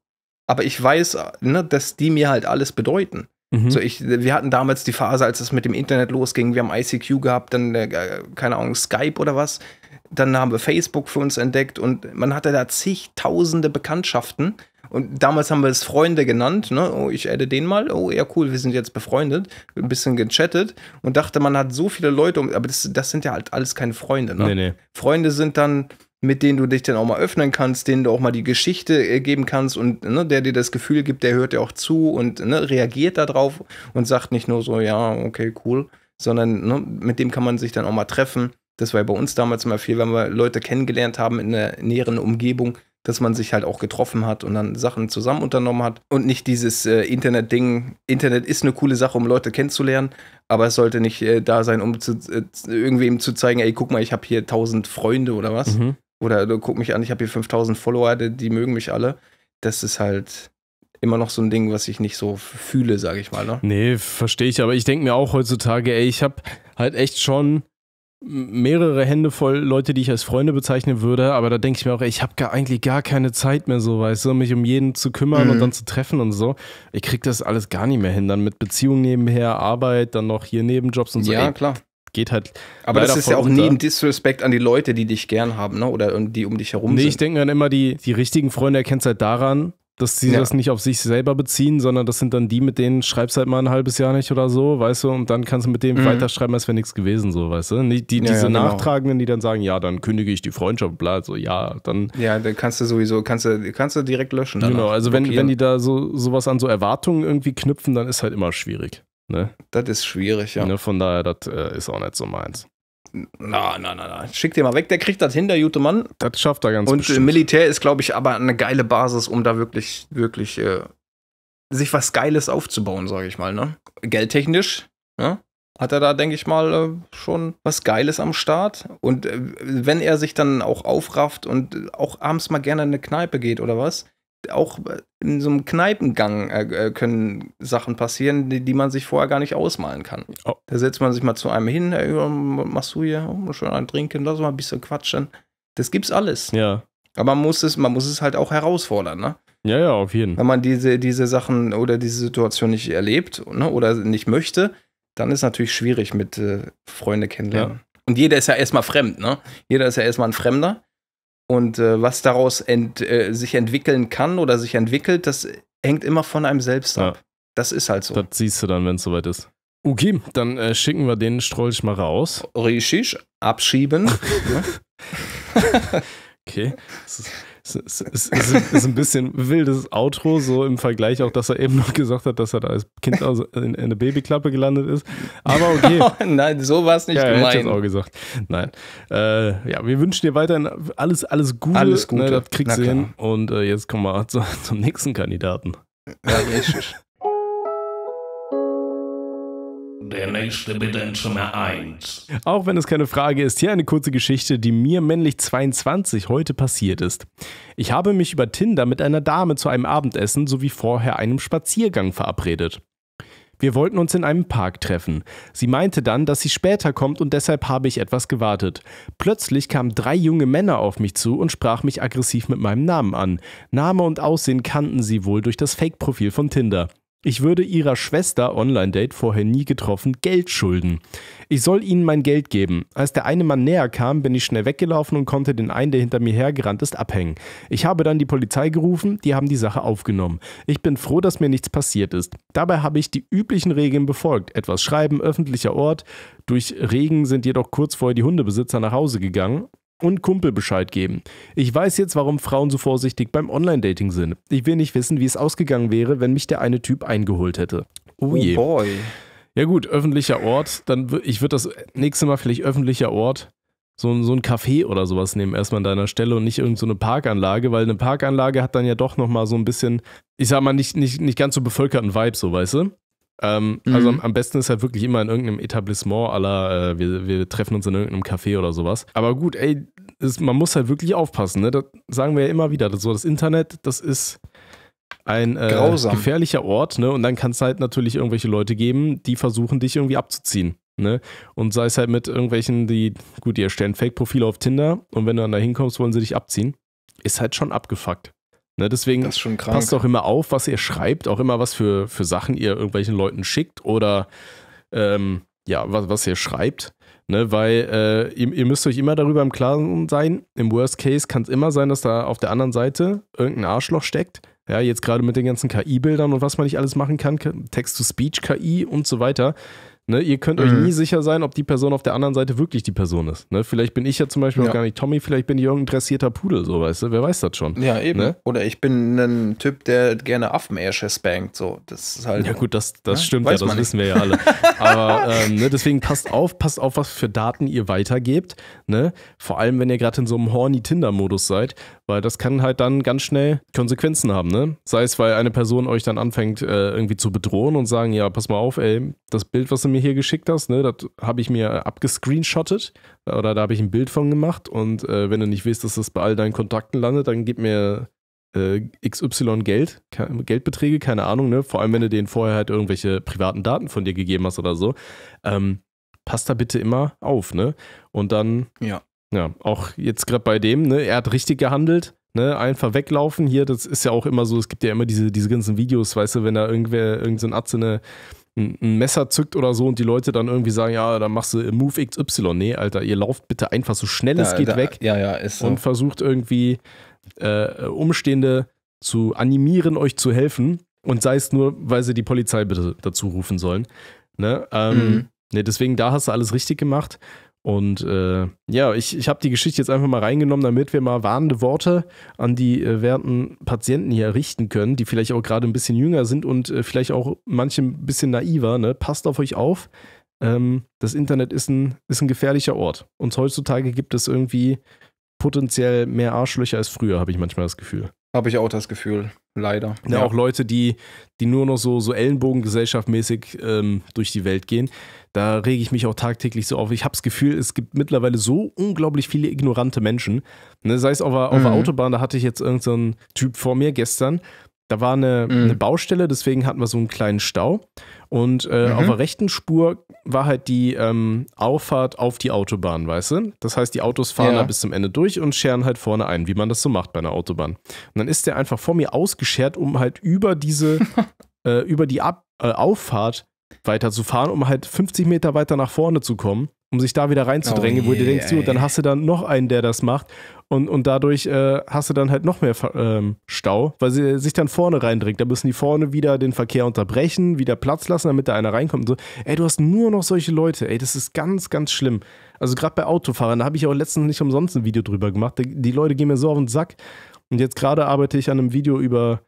aber ich weiß, äh, ne, dass die mir halt alles bedeuten. Mhm. So ich, wir hatten damals die Phase, als es mit dem Internet losging, wir haben ICQ gehabt, dann, äh, keine Ahnung, Skype oder was. Dann haben wir Facebook für uns entdeckt und man hatte da zigtausende Bekanntschaften. Und damals haben wir es Freunde genannt, ne? Oh, ich adde den mal. Oh, ja, cool, wir sind jetzt befreundet. Ein bisschen gechattet und dachte, man hat so viele Leute, aber das, das sind ja halt alles keine Freunde, ne? Nee, nee. Freunde sind dann, mit denen du dich dann auch mal öffnen kannst, denen du auch mal die Geschichte äh, geben kannst und ne, der dir das Gefühl gibt, der hört dir auch zu und ne, reagiert darauf und sagt nicht nur so, ja, okay, cool, sondern ne, mit dem kann man sich dann auch mal treffen. Das war ja bei uns damals immer viel, wenn wir Leute kennengelernt haben in der näheren Umgebung, dass man sich halt auch getroffen hat und dann Sachen zusammen unternommen hat und nicht dieses äh, Internet-Ding. Internet ist eine coole Sache, um Leute kennenzulernen, aber es sollte nicht äh, da sein, um zu, äh, irgendwem zu zeigen, ey, guck mal, ich habe hier tausend Freunde oder was. Mhm. Oder äh, guck mich an, ich habe hier 5000 Follower, die, die, mögen mich alle. Das ist halt immer noch so ein Ding, was ich nicht so fühle, sage ich mal. Ne? Nee, verstehe ich. Aber ich denke mir auch heutzutage, ey, ich habe halt echt schon mehrere Hände voll Leute, die ich als Freunde bezeichnen würde, aber da denke ich mir auch, ey, ich habe gar eigentlich gar keine Zeit mehr so, weißt du, mich um jeden zu kümmern mhm. und dann zu treffen und so. Ich krieg das alles gar nicht mehr hin, dann mit Beziehungen nebenher, Arbeit, dann noch hier Nebenjobs und so. Ja, ey, klar geht halt. Aber das ist ja auch unter. nie ein Disrespect an die Leute, die dich gern haben, ne? Oder die um dich herum nee, sind. Nee, ich denke dann immer, die, die richtigen Freunde erkennst halt daran, dass sie ja. das nicht auf sich selber beziehen, sondern das sind dann die, mit denen schreibst halt mal ein halbes Jahr nicht oder so, weißt du, und dann kannst du mit denen mhm. weiterschreiben, als wäre nichts gewesen, so, weißt du. Die, die ja, diese ja, genau. Nachtragenden, die dann sagen, ja, dann kündige ich die Freundschaft, bla, so, ja, dann. Ja, dann kannst du sowieso, kannst du, kannst du direkt löschen. Genau, also wenn, wenn die da so sowas an so Erwartungen irgendwie knüpfen, dann ist halt immer schwierig. Ne? Das ist schwierig, ja. Ne, von daher, das äh, ist auch nicht so meins. Na, na, na, na. Schick den mal weg, der kriegt das hin, der gute Mann. Das schafft er ganz gut. Und äh, bestimmt. Militär ist, glaube ich, aber eine geile Basis, um da wirklich, wirklich äh, sich was Geiles aufzubauen, sage ich mal. Ne? Geldtechnisch, ja? Ne? hat er da, denke ich mal, äh, schon was Geiles am Start. Und äh, wenn er sich dann auch aufrafft und auch abends mal gerne in eine Kneipe geht oder was, auch in so einem Kneipengang äh, äh, können Sachen passieren, die, die, man sich vorher gar nicht ausmalen kann. Oh. Da setzt man sich mal zu einem hin, ey, ähm, machst du hier, oh, schön ein trinken, lass mal ein bisschen quatschen. Das gibt's alles. Ja. Aber man muss es, man muss es halt auch herausfordern, ne? Ja, ja, auf jeden Fall. Wenn man diese, diese Sachen oder diese Situation nicht erlebt ne, oder nicht möchte, dann ist es natürlich schwierig mit äh, Freunde kennenlernen. Ja. Und jeder ist ja erstmal fremd, ne? Jeder ist ja erstmal ein Fremder. Und äh, was daraus ent, äh, sich entwickeln kann oder sich entwickelt, das hängt immer von einem selbst ab. Ja. Das ist halt so. Das siehst du dann, wenn es soweit ist. Okay, dann äh, schicken wir den Strolch mal raus. Richtig, abschieben. okay. Es ist, ist, ist, ist, ein bisschen wildes Outro, so im Vergleich auch, dass er eben noch gesagt hat, dass er da als Kind also in, in eine Babyklappe gelandet ist. Aber okay. Oh, nein, so war es nicht ja, gemeint. Hätte ich auch gesagt. Nein. Äh, ja, wir wünschen dir weiterhin alles, alles Gute. Alles ne, Gute. Ne, das kriegst du hin. Und äh, jetzt kommen wir zu, zum nächsten Kandidaten. Ja, richtig. Der nächste bitte in Zimmer 1. Auch wenn es keine Frage ist, hier eine kurze Geschichte, die mir männlich 22 heute passiert ist. Ich habe mich über Tinder mit einer Dame zu einem Abendessen sowie vorher einem Spaziergang verabredet. Wir wollten uns in einem Park treffen. Sie meinte dann, dass sie später kommt und deshalb habe ich etwas gewartet. Plötzlich kamen drei junge Männer auf mich zu und sprach mich aggressiv mit meinem Namen an. Name und Aussehen kannten sie wohl durch das Fake-Profil von Tinder. Ich würde ihrer Schwester, Online-Date, vorher nie getroffen, Geld schulden. Ich soll ihnen mein Geld geben. Als der eine Mann näher kam, bin ich schnell weggelaufen und konnte den einen, der hinter mir hergerannt ist, abhängen. Ich habe dann die Polizei gerufen, die haben die Sache aufgenommen. Ich bin froh, dass mir nichts passiert ist. Dabei habe ich die üblichen Regeln befolgt. Etwas schreiben, öffentlicher Ort. Durch Regen sind jedoch kurz vorher die Hundebesitzer nach Hause gegangen und Kumpel Bescheid geben. Ich weiß jetzt, warum Frauen so vorsichtig beim Online-Dating sind. Ich will nicht wissen, wie es ausgegangen wäre, wenn mich der eine Typ eingeholt hätte. Oh, oh je. boy. Ja gut, öffentlicher Ort, dann ich würde das nächste Mal vielleicht öffentlicher Ort so ein, so ein Café oder sowas nehmen erstmal an deiner Stelle und nicht irgendeine so Parkanlage, weil eine Parkanlage hat dann ja doch nochmal so ein bisschen, ich sag mal, nicht, nicht, nicht ganz so bevölkerten Vibe, so weißt du? Ähm, also mhm. Also am, am, besten ist halt wirklich immer in irgendeinem Etablissement aller, äh, wir, wir treffen uns in irgendeinem Café oder sowas. Aber gut, ey, ist, man muss halt wirklich aufpassen. Ne? Das sagen wir ja immer wieder. Das, so, das Internet, das ist ein äh, gefährlicher Ort. Ne? Und dann kann es halt natürlich irgendwelche Leute geben, die versuchen, dich irgendwie abzuziehen. Ne? Und sei es halt mit irgendwelchen, die, gut, die erstellen Fake-Profile auf Tinder und wenn du dann da hinkommst, wollen sie dich abziehen. Ist halt schon abgefuckt. Ne, deswegen passt auch immer auf, was ihr schreibt, auch immer was für, für Sachen ihr irgendwelchen Leuten schickt oder ähm, ja, was, was ihr schreibt. Ne, weil äh, ihr, ihr, müsst euch immer darüber im Klaren sein, im Worst Case kann es immer sein, dass da auf der anderen Seite irgendein Arschloch steckt. Ja, jetzt gerade mit den ganzen KI-Bildern und was man nicht alles machen kann, Text-to-Speech-KI und so weiter. Ne, ihr könnt mhm. euch nie sicher sein, ob die Person auf der anderen Seite wirklich die Person ist. Ne, vielleicht bin ich ja zum Beispiel ja. auch gar nicht Tommy, vielleicht bin ich irgendein dressierter Pudel, so weißt du, wer weiß das schon. Ja, eben. Ne? Oder ich bin ein Typ, der gerne Affenärsche spankt. So. Das ist halt. Ja, gut, das, das ja, stimmt ja, das wissen wir ja alle. Aber ähm, ne, deswegen passt auf, passt auf, was für Daten ihr weitergebt. Ne? Vor allem, wenn ihr gerade in so einem horny Tinder-Modus seid, weil das kann halt dann ganz schnell Konsequenzen haben, ne? Sei es, weil eine Person euch dann anfängt, äh, irgendwie zu bedrohen und sagen, ja, pass mal auf, ey, das Bild, was du mir hier geschickt hast, ne, das habe ich mir äh, abgescreenshottet äh, oder da habe ich ein Bild von gemacht und äh, wenn du nicht willst, dass das bei all deinen Kontakten landet, dann gib mir äh, XY Geld, Geldbeträge, keine Ahnung, ne? Vor allem, wenn du denen vorher halt irgendwelche privaten Daten von dir gegeben hast oder so. Ähm, passt da bitte immer auf, ne? Und dann ja. Ja, auch jetzt gerade bei dem, ne? Er hat richtig gehandelt. Ne, einfach weglaufen hier, das ist ja auch immer so, es gibt ja immer diese, diese ganzen Videos, weißt du, wenn da irgendwer, irgendein so ein eine, ein, ein, Messer zückt oder so und die Leute dann irgendwie sagen, ja, dann machst du Move XY. Nee, Alter, ihr lauft bitte einfach so schnell es da, geht da, weg ja, ja, ist so. und versucht irgendwie äh, Umstehende zu animieren, euch zu helfen und sei es nur, weil sie die Polizei bitte dazu rufen sollen. Ne, ähm, mhm. ne deswegen, da hast du alles richtig gemacht. Und äh, ja, ich, ich habe die Geschichte jetzt einfach mal reingenommen, damit wir mal warnende Worte an die äh, werten Patienten hier richten können, die vielleicht auch gerade ein bisschen jünger sind und äh, vielleicht auch manche ein bisschen naiver. Ne? Passt auf euch auf. Ähm, das Internet ist ein, ist ein gefährlicher Ort. Und heutzutage gibt es irgendwie potenziell mehr Arschlöcher als früher, habe ich manchmal das Gefühl. Habe ich auch das Gefühl. Leider. Ja, ne, ja, auch Leute, die, die nur noch so, so Ellenbogengesellschaftmäßig ähm, durch die Welt gehen. Da rege ich mich auch tagtäglich so auf. Ich habe das Gefühl, es gibt mittlerweile so unglaublich viele ignorante Menschen. Ne, sei es auf, mhm. der Autobahn, da hatte ich jetzt irgendeinen so Typ vor mir gestern, da war eine, mhm. eine, Baustelle, deswegen hatten wir so einen kleinen Stau. Und äh, mhm. auf der rechten Spur war halt die ähm, Auffahrt auf die Autobahn, weißt du? Das heißt, die Autos fahren ja. da bis zum Ende durch und scheren halt vorne ein, wie man das so macht bei einer Autobahn. Und dann ist der einfach vor mir ausgeschert, um halt über diese, äh, über die Ab äh, Auffahrt weiter zu fahren, um halt 50 Meter weiter nach vorne zu kommen, um sich da wieder reinzudrängen, oh, yeah, wo du denkst, du, dann hast du dann noch einen, der das macht. Und, und dadurch äh, hast du dann halt noch mehr ähm, Stau, weil sie sich dann vorne reindringt. Da müssen die vorne wieder den Verkehr unterbrechen, wieder Platz lassen, damit da einer reinkommt. Und so. Ey, du hast nur noch solche Leute. Ey, das ist ganz, ganz schlimm. Also gerade bei Autofahrern, da habe ich auch letztens nicht umsonst ein Video drüber gemacht. Die Leute gehen mir so auf den Sack. Und jetzt gerade arbeite ich an einem Video über,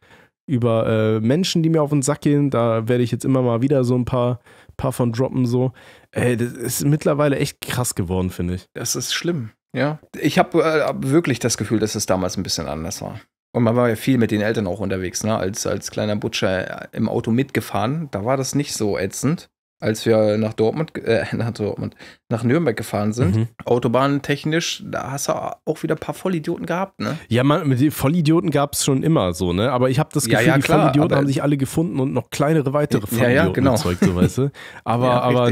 über äh, Menschen, die mir auf den Sack gehen. Da werde ich jetzt immer mal wieder so ein paar, paar von droppen. So. Ey, das ist mittlerweile echt krass geworden, finde ich. Das ist schlimm. Ja. Ich habe äh, wirklich das Gefühl, dass es damals ein bisschen anders war. Und man war ja viel mit den Eltern auch unterwegs, ne? Als, als kleiner Butcher äh, im Auto mitgefahren, da war das nicht so ätzend. Als wir nach Dortmund, äh, nach Dortmund, nach Nürnberg gefahren sind, mhm. autobahntechnisch, da hast du auch wieder ein paar Vollidioten gehabt, ne? Ja, man, Vollidioten gab es schon immer so, ne? Aber ich habe das Gefühl, ja, ja, klar, die Vollidioten haben sich alle gefunden und noch kleinere weitere Vollidioten ja, ja, genau. erzeugt, so weißt du. Aber, ja, aber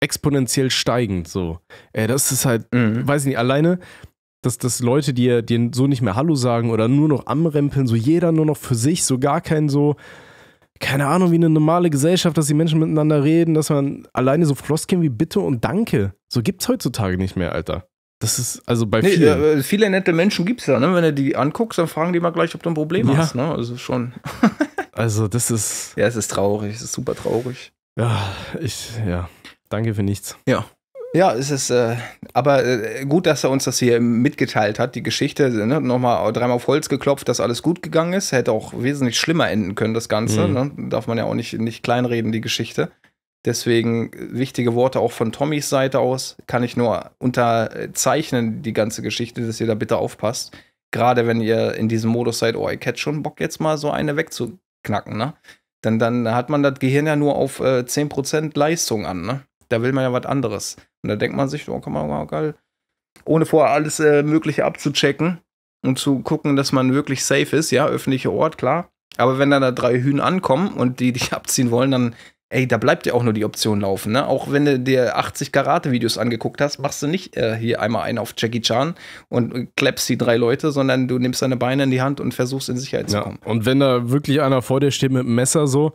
exponentiell steigend. So. Äh, das ist halt, mhm. weiß ich nicht, alleine, dass, dass Leute dir, dir so nicht mehr Hallo sagen oder nur noch anrempeln, so jeder nur noch für sich, so gar kein so, keine Ahnung, wie eine normale Gesellschaft, dass die Menschen miteinander reden, dass man alleine so Floskeln wie Bitte und Danke, so gibt's heutzutage nicht mehr, Alter. Das ist also bei nee, vielen. Äh, viele nette Menschen gibt's da, ne? Wenn du die anguckst, dann fragen die mal gleich, ob du ein Problem ja. hast, ne? Also schon. also, das ist. Ja, es ist traurig, es ist super traurig. Ja, ich, ja. Danke für nichts. Ja. Ja, es ist äh, aber äh, gut, dass er uns das hier mitgeteilt hat, die Geschichte. Ne? Nochmal dreimal auf Holz geklopft, dass alles gut gegangen ist. Hätte auch wesentlich schlimmer enden können, das Ganze. Mhm. Ne? Darf man ja auch nicht, nicht kleinreden, die Geschichte. Deswegen wichtige Worte auch von Tommys Seite aus. Kann ich nur unterzeichnen, die ganze Geschichte, dass ihr da bitte aufpasst. Gerade wenn ihr in diesem Modus seid, oh, ich hätte schon Bock, jetzt mal so eine wegzuknacken, ne? Dann, dann hat man das Gehirn ja nur auf äh, 10% Leistung an, ne? da will man ja was anderes. Und da denkt man sich, oh, komm mal, oh, geil. Ohne vorher alles äh, Mögliche abzuchecken und zu gucken, dass man wirklich safe ist, ja, öffentlicher Ort, klar. Aber wenn dann da drei Hühn ankommen und die dich abziehen wollen, dann, ey, da bleibt ja auch nur die Option laufen, ne? Auch wenn du dir 80 Karate-Videos angeguckt hast, machst du nicht äh, hier einmal einen auf Jackie Chan und klappst äh, die drei Leute, sondern du nimmst deine Beine in die Hand und versuchst in Sicherheit zu kommen. Ja, und wenn da wirklich einer vor dir steht mit einem Messer so,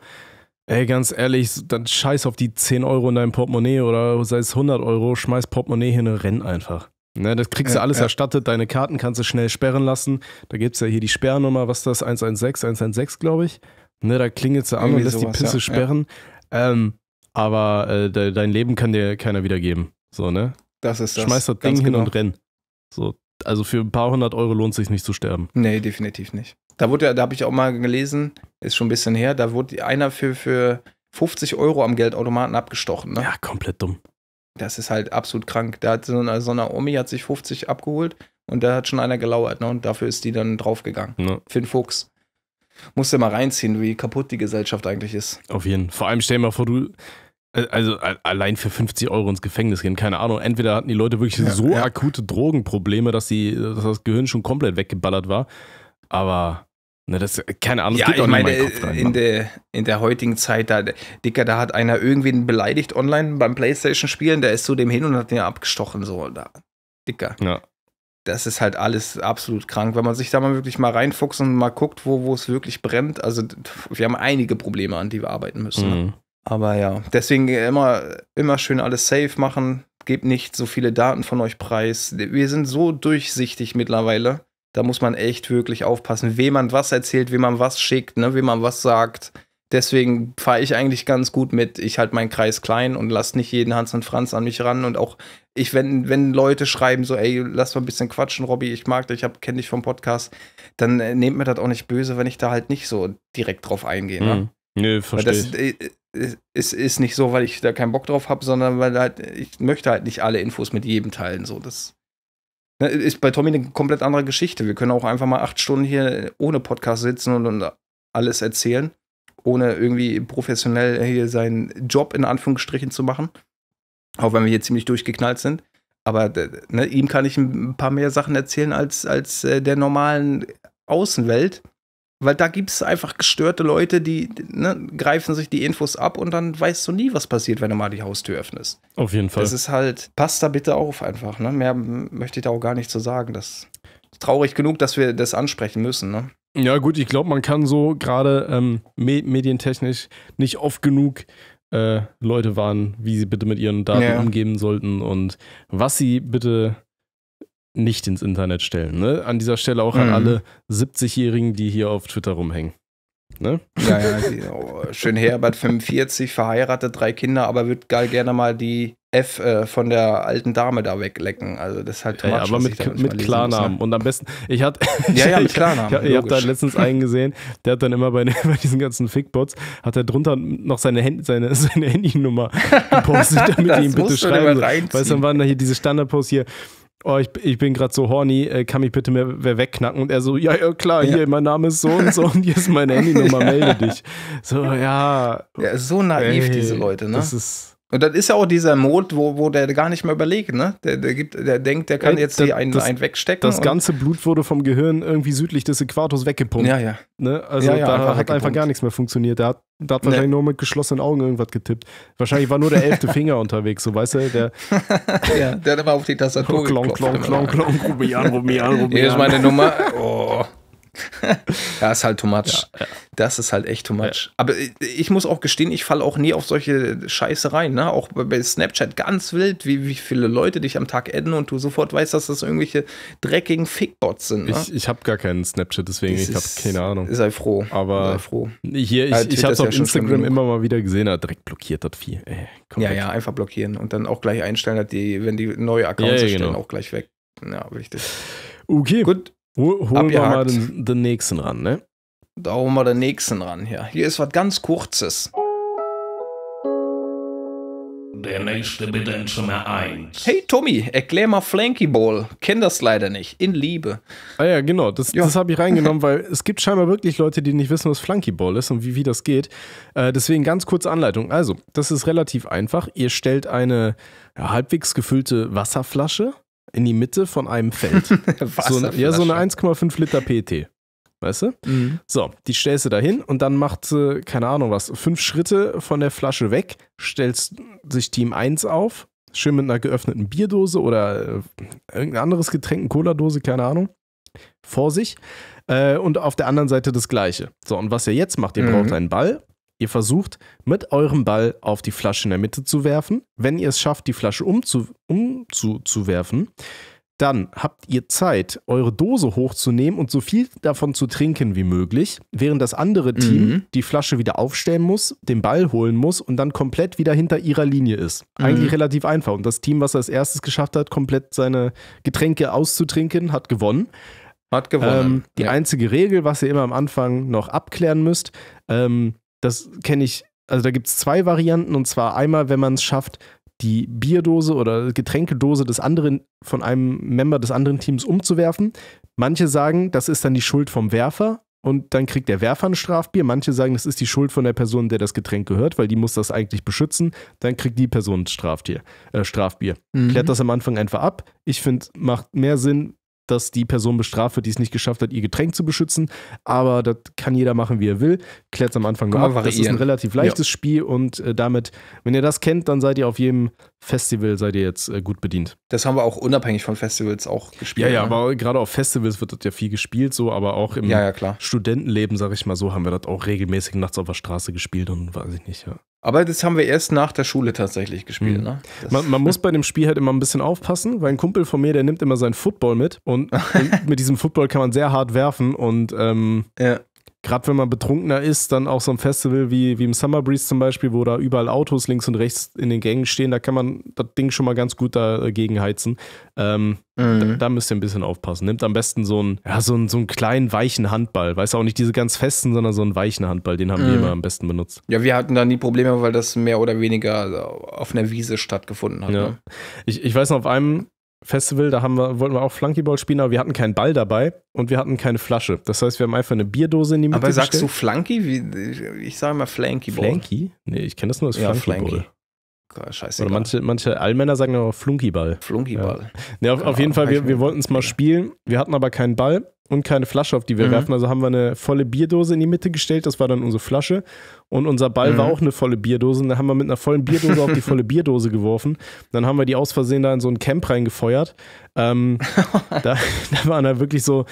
Ey, ganz ehrlich, dann scheiß auf die 10 Euro in deinem Portemonnaie oder sei es 100 Euro, schmeiß Portemonnaie hin und renn einfach. Ne, das kriegst du alles ja. erstattet, deine Karten kannst du schnell sperren lassen. Da gibt es ja hier die Sperrnummer, was ist das? 116, 116, glaube ich. Ne, da klingelt sie an Irgendwie und lässt die Pisse ja. sperren. Ja. Ähm, aber äh, de dein Leben kann dir keiner wiedergeben. So, ne? Das ist das. Schmeiß das Ding hin genau. und renn. So, also für ein paar hundert Euro lohnt sich nicht zu sterben. Nee, definitiv nicht. Da wurde ja, da habe ich auch mal gelesen, ist schon ein bisschen her, da wurde einer für, für 50 Euro am Geldautomaten abgestochen. Ne? Ja, komplett dumm. Das ist halt absolut krank. Da hat so eine, so eine Omi hat sich 50 abgeholt und da hat schon einer gelauert, ne? Und dafür ist die dann draufgegangen. Ne. Für den Fuchs. Musst du mal reinziehen, wie kaputt die Gesellschaft eigentlich ist. Auf jeden Fall. Vor allem stell dir mal vor, du. Äh, also allein für 50 Euro ins Gefängnis gehen, keine Ahnung. Entweder hatten die Leute wirklich ja, so ja. akute Drogenprobleme, dass, sie, dass das Gehirn schon komplett weggeballert war. Aber Ne, das, keine Ahnung, das geht ich meine, rein, in, ne? der, in der heutigen Zeit, da, Dicker, da hat einer irgendwen beleidigt online beim Playstation-Spielen, der ist zu dem hin und hat den ja abgestochen, so, da, Dicker. Ja. Das ist halt alles absolut krank, wenn man sich da mal wirklich mal reinfuchst und mal guckt, wo es wirklich brennt. Also, wir haben einige Probleme, an die wir arbeiten müssen. Ne? Mhm. Aber ja, deswegen immer, immer schön alles safe machen. Gebt nicht so viele Daten von euch preis. Wir sind so durchsichtig mittlerweile da muss man echt wirklich aufpassen, wem man was erzählt, wem man was schickt, ne, wem man was sagt. Deswegen fahre ich eigentlich ganz gut mit, ich halte meinen Kreis klein und lasse nicht jeden Hans und Franz an mich ran. Und auch ich, wenn, wenn Leute schreiben, so, ey, lass mal ein bisschen quatschen, Robby, ich mag dich, ich kenne dich vom Podcast, dann äh, nehmt mir das auch nicht böse, wenn ich da halt nicht so direkt drauf eingehe. Ne? Mm. Nö, nee, verstehe. Das ist, äh, äh, ist nicht so, weil ich da keinen Bock drauf habe, sondern weil halt, ich möchte halt nicht alle Infos mit jedem teilen. So, das ist bei Tommy eine komplett andere Geschichte. Wir können auch einfach mal acht Stunden hier ohne Podcast sitzen und, und alles erzählen, ohne irgendwie professionell hier seinen Job in Anführungsstrichen zu machen. Auch wenn wir hier ziemlich durchgeknallt sind. Aber ne, ihm kann ich ein paar mehr Sachen erzählen als, als äh, der normalen Außenwelt. Weil da gibt es einfach gestörte Leute, die ne, greifen sich die Infos ab und dann weißt du nie, was passiert, wenn du mal die Haustür öffnest. Auf jeden Fall. Das ist halt, passt da bitte auf einfach. Ne? Mehr möchte ich da auch gar nicht zu so sagen. Das ist traurig genug, dass wir das ansprechen müssen. Ne? Ja, gut, ich glaube, man kann so gerade ähm, me medientechnisch nicht oft genug äh, Leute warnen, wie sie bitte mit ihren Daten ja. umgehen sollten und was sie bitte nicht ins Internet stellen. Ne? An dieser Stelle auch mhm. an alle 70-Jährigen, die hier auf Twitter rumhängen. Ne? Ja, ja, oh, schön Herbert 45, verheiratet, drei Kinder, aber wird geil gerne mal die F äh, von der alten Dame da weglecken. Also das ist halt too ja, aber mit, mit ne? Klarnamen. Und am besten, ich hatte. ja, ja, mit Klarnamen. ich, ich habe da letztens einen gesehen, der hat dann immer bei, bei diesen ganzen Fickbots, hat er drunter noch seine, Hand, seine, seine Handynummer gepostet, damit die ihm bitte schreiben. Weißt du, dann waren da hier diese Standardposts hier oh, ich, ich bin gerade so horny, äh, kann mich bitte mehr, wer wegknacken? Und er so, ja, ja klar, ja. hier, mein Name ist so und so und hier ist meine Handynummer, melde dich. So, ja. ja so naiv, Ey, diese Leute, ne? Das ist, und das ist ja auch dieser Mod, wo, wo der gar nicht mehr überlegt, ne? Der, der, gibt, der denkt, der kann jetzt das, hier einen, das, einen wegstecken. Das ganze Blut wurde vom Gehirn irgendwie südlich des Äquators weggepumpt. Ja, ja. Ne? Also ja, ja, da einfach hat weggepumpt. einfach gar nichts mehr funktioniert. Da hat, da hat wahrscheinlich nee. nur mit geschlossenen Augen irgendwas getippt. Wahrscheinlich war nur der elfte Finger unterwegs, so weißt du, der. ja, der hat immer auf die Tastatur Klonk, klonk, klonk, genau. klonk, klong, Rubian, Rubian, Rubian. Hier ist meine Nummer. Oh. ja, ist halt too much. Ja, ja. Das ist halt echt too much. Ja. Aber ich muss auch gestehen, ich falle auch nie auf solche Scheiße rein. Ne? Auch bei Snapchat ganz wild, wie, wie viele Leute dich am Tag adden und du sofort weißt, dass das irgendwelche dreckigen Fickbots sind. Ne? Ich, ich habe gar keinen Snapchat, deswegen das ich habe keine Ahnung. Sei froh. Aber sei froh. hier, ich, äh, ich habe es auf Instagram immer mal wieder gesehen, hat direkt blockiert hat viel. Ey, ja, ja, einfach blockieren und dann auch gleich einstellen, hat die, wenn die neue Accounts erstellen, genau. auch gleich weg. Ja, wichtig. Okay. Gut, Hol, holen wir mal den, den, nächsten ran, ne? Da holen wir den nächsten ran, ja. Hier ist was ganz Kurzes. Der nächste bitte in Zimmer 1. Hey Tommy, erklär mal Flanky Ball. Kenn das leider nicht. In Liebe. Ah ja, genau. Das, ja. das habe ich reingenommen, weil es gibt scheinbar wirklich Leute, die nicht wissen, was Flanky Ball ist und wie, wie das geht. Äh, deswegen ganz kurze Anleitung. Also, das ist relativ einfach. Ihr stellt eine ja, halbwegs gefüllte Wasserflasche in die Mitte von einem Feld. so, ja, so eine 1,5 Liter PT. Weißt du? Mhm. So, die stellst du dahin und dann macht keine Ahnung was, fünf Schritte von der Flasche weg, stellst sich Team 1 auf, schön mit einer geöffneten Bierdose oder äh, irgendein anderes Getränk, eine Cola-Dose, keine Ahnung, vor sich. Äh, und auf der anderen Seite das Gleiche. So, und was ihr jetzt macht, ihr mhm. braucht einen Ball Ihr versucht mit eurem Ball auf die Flasche in der Mitte zu werfen. Wenn ihr es schafft, die Flasche umzuwerfen, umzu, dann habt ihr Zeit, eure Dose hochzunehmen und so viel davon zu trinken wie möglich, während das andere Team mhm. die Flasche wieder aufstellen muss, den Ball holen muss und dann komplett wieder hinter ihrer Linie ist. Eigentlich mhm. relativ einfach. Und das Team, was als erstes geschafft hat, komplett seine Getränke auszutrinken, hat gewonnen. Hat gewonnen. Ähm, die ja. einzige Regel, was ihr immer am Anfang noch abklären müsst, ähm, das kenne ich, also da gibt es zwei Varianten und zwar einmal, wenn man es schafft, die Bierdose oder Getränkedose des anderen von einem Member des anderen Teams umzuwerfen. Manche sagen, das ist dann die Schuld vom Werfer und dann kriegt der Werfer ein Strafbier. Manche sagen, das ist die Schuld von der Person, der das Getränk gehört, weil die muss das eigentlich beschützen. Dann kriegt die Person ein Straftier, äh, Strafbier. Mhm. Klärt das am Anfang einfach ab. Ich finde, macht mehr Sinn, dass die Person bestraft wird, die es nicht geschafft hat, ihr Getränk zu beschützen. Aber das kann jeder machen, wie er will. Klärt es am Anfang nur ab. Das ist ein relativ leichtes ja. Spiel und äh, damit, wenn ihr das kennt, dann seid ihr auf jedem Festival seid ihr jetzt äh, gut bedient. Das haben wir auch unabhängig von Festivals auch gespielt. Ja, ja, ne? aber gerade auf Festivals wird das ja viel gespielt, so, aber auch im ja, ja, Studentenleben, sag ich mal so, haben wir das auch regelmäßig nachts auf der Straße gespielt und weiß ich nicht, ja. Aber das haben wir erst nach der Schule tatsächlich gespielt. Mhm. Ne? Man, man, muss bei dem Spiel halt immer ein bisschen aufpassen, weil ein Kumpel von mir, der nimmt immer seinen Football mit und mit diesem Football kann man sehr hart werfen und ähm, ja gerade wenn man betrunkener ist, dann auch so ein Festival wie, wie im Summer Breeze zum Beispiel, wo da überall Autos links und rechts in den Gängen stehen, da kann man das Ding schon mal ganz gut dagegen heizen. Ähm, mhm. da, da, müsst ihr ein bisschen aufpassen. Nimmt am besten so einen, ja, so einen, so einen kleinen weichen Handball. Weißt du, auch nicht diese ganz festen, sondern so einen weichen Handball. Den haben mhm. wir immer am besten benutzt. Ja, wir hatten da nie Probleme, weil das mehr oder weniger also, auf einer Wiese stattgefunden hat. Ja. Ne? Ich, ich weiß noch, auf einem Festival, da haben wir, wollten wir auch Flunkyball spielen, aber wir hatten keinen Ball dabei und wir hatten keine Flasche. Das heißt, wir haben einfach eine Bierdose in die Mitte Aber sagst gestellt. du Flunky? Wie, ich sage mal Flankyball. Flanky? Nee, ich kenne das nur als ja, Flunkyball. Flanky. Äh, scheiße. Oder manche, manche Allmänner sagen auch Flunkiball. Flunkiball. Ja. Ne, auf, auf, jeden Fall, wir, wir wollten es mal spielen. Wir hatten aber keinen Ball und keine Flasche, auf die wir mhm. werfen. Also haben wir eine volle Bierdose in die Mitte gestellt. Das war dann unsere Flasche. Und unser Ball mhm. war auch eine volle Bierdose. Und da haben wir mit einer vollen Bierdose auf die volle Bierdose geworfen. Dann haben wir die aus Versehen da in so ein Camp reingefeuert. Ähm, da, da waren da wirklich so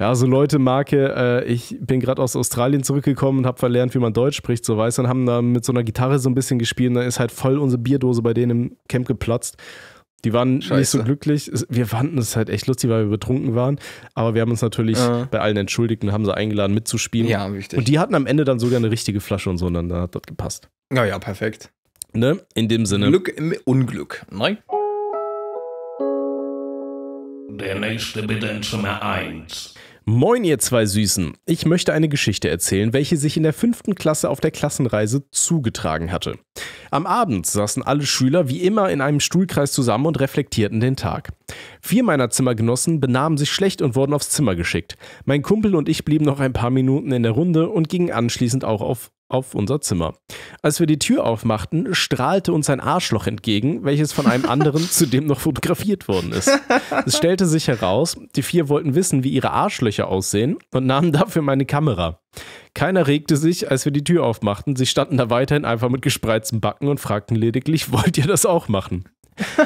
ja, so also Leute, Marke, äh, ich bin gerade aus Australien zurückgekommen und habe verlernt, wie man Deutsch spricht, so weiß, und haben da mit so einer Gitarre so ein bisschen gespielt und dann ist halt voll unsere Bierdose bei denen im Camp geplatzt. Die waren Scheiße. nicht so glücklich. Wir fanden es halt echt lustig, weil wir betrunken waren. Aber wir haben uns natürlich ja. bei allen entschuldigt und haben sie eingeladen mitzuspielen. Ja, wichtig. Und die hatten am Ende dann sogar eine richtige Flasche und so und dann hat das gepasst. Naja, perfekt. Ne? In dem Sinne. Glück im Unglück. Nein. Der nächste bitte in Zimmer 1. Moin, ihr zwei Süßen. Ich möchte eine Geschichte erzählen, welche sich in der fünften Klasse auf der Klassenreise zugetragen hatte. Am Abend saßen alle Schüler wie immer in einem Stuhlkreis zusammen und reflektierten den Tag. Vier meiner Zimmergenossen benahmen sich schlecht und wurden aufs Zimmer geschickt. Mein Kumpel und ich blieben noch ein paar Minuten in der Runde und gingen anschließend auch auf auf unser Zimmer. Als wir die Tür aufmachten, strahlte uns ein Arschloch entgegen, welches von einem anderen zudem noch fotografiert worden ist. Es stellte sich heraus, die vier wollten wissen, wie ihre Arschlöcher aussehen und nahmen dafür meine Kamera. Keiner regte sich, als wir die Tür aufmachten. Sie standen da weiterhin einfach mit gespreizten Backen und fragten lediglich, wollt ihr das auch machen?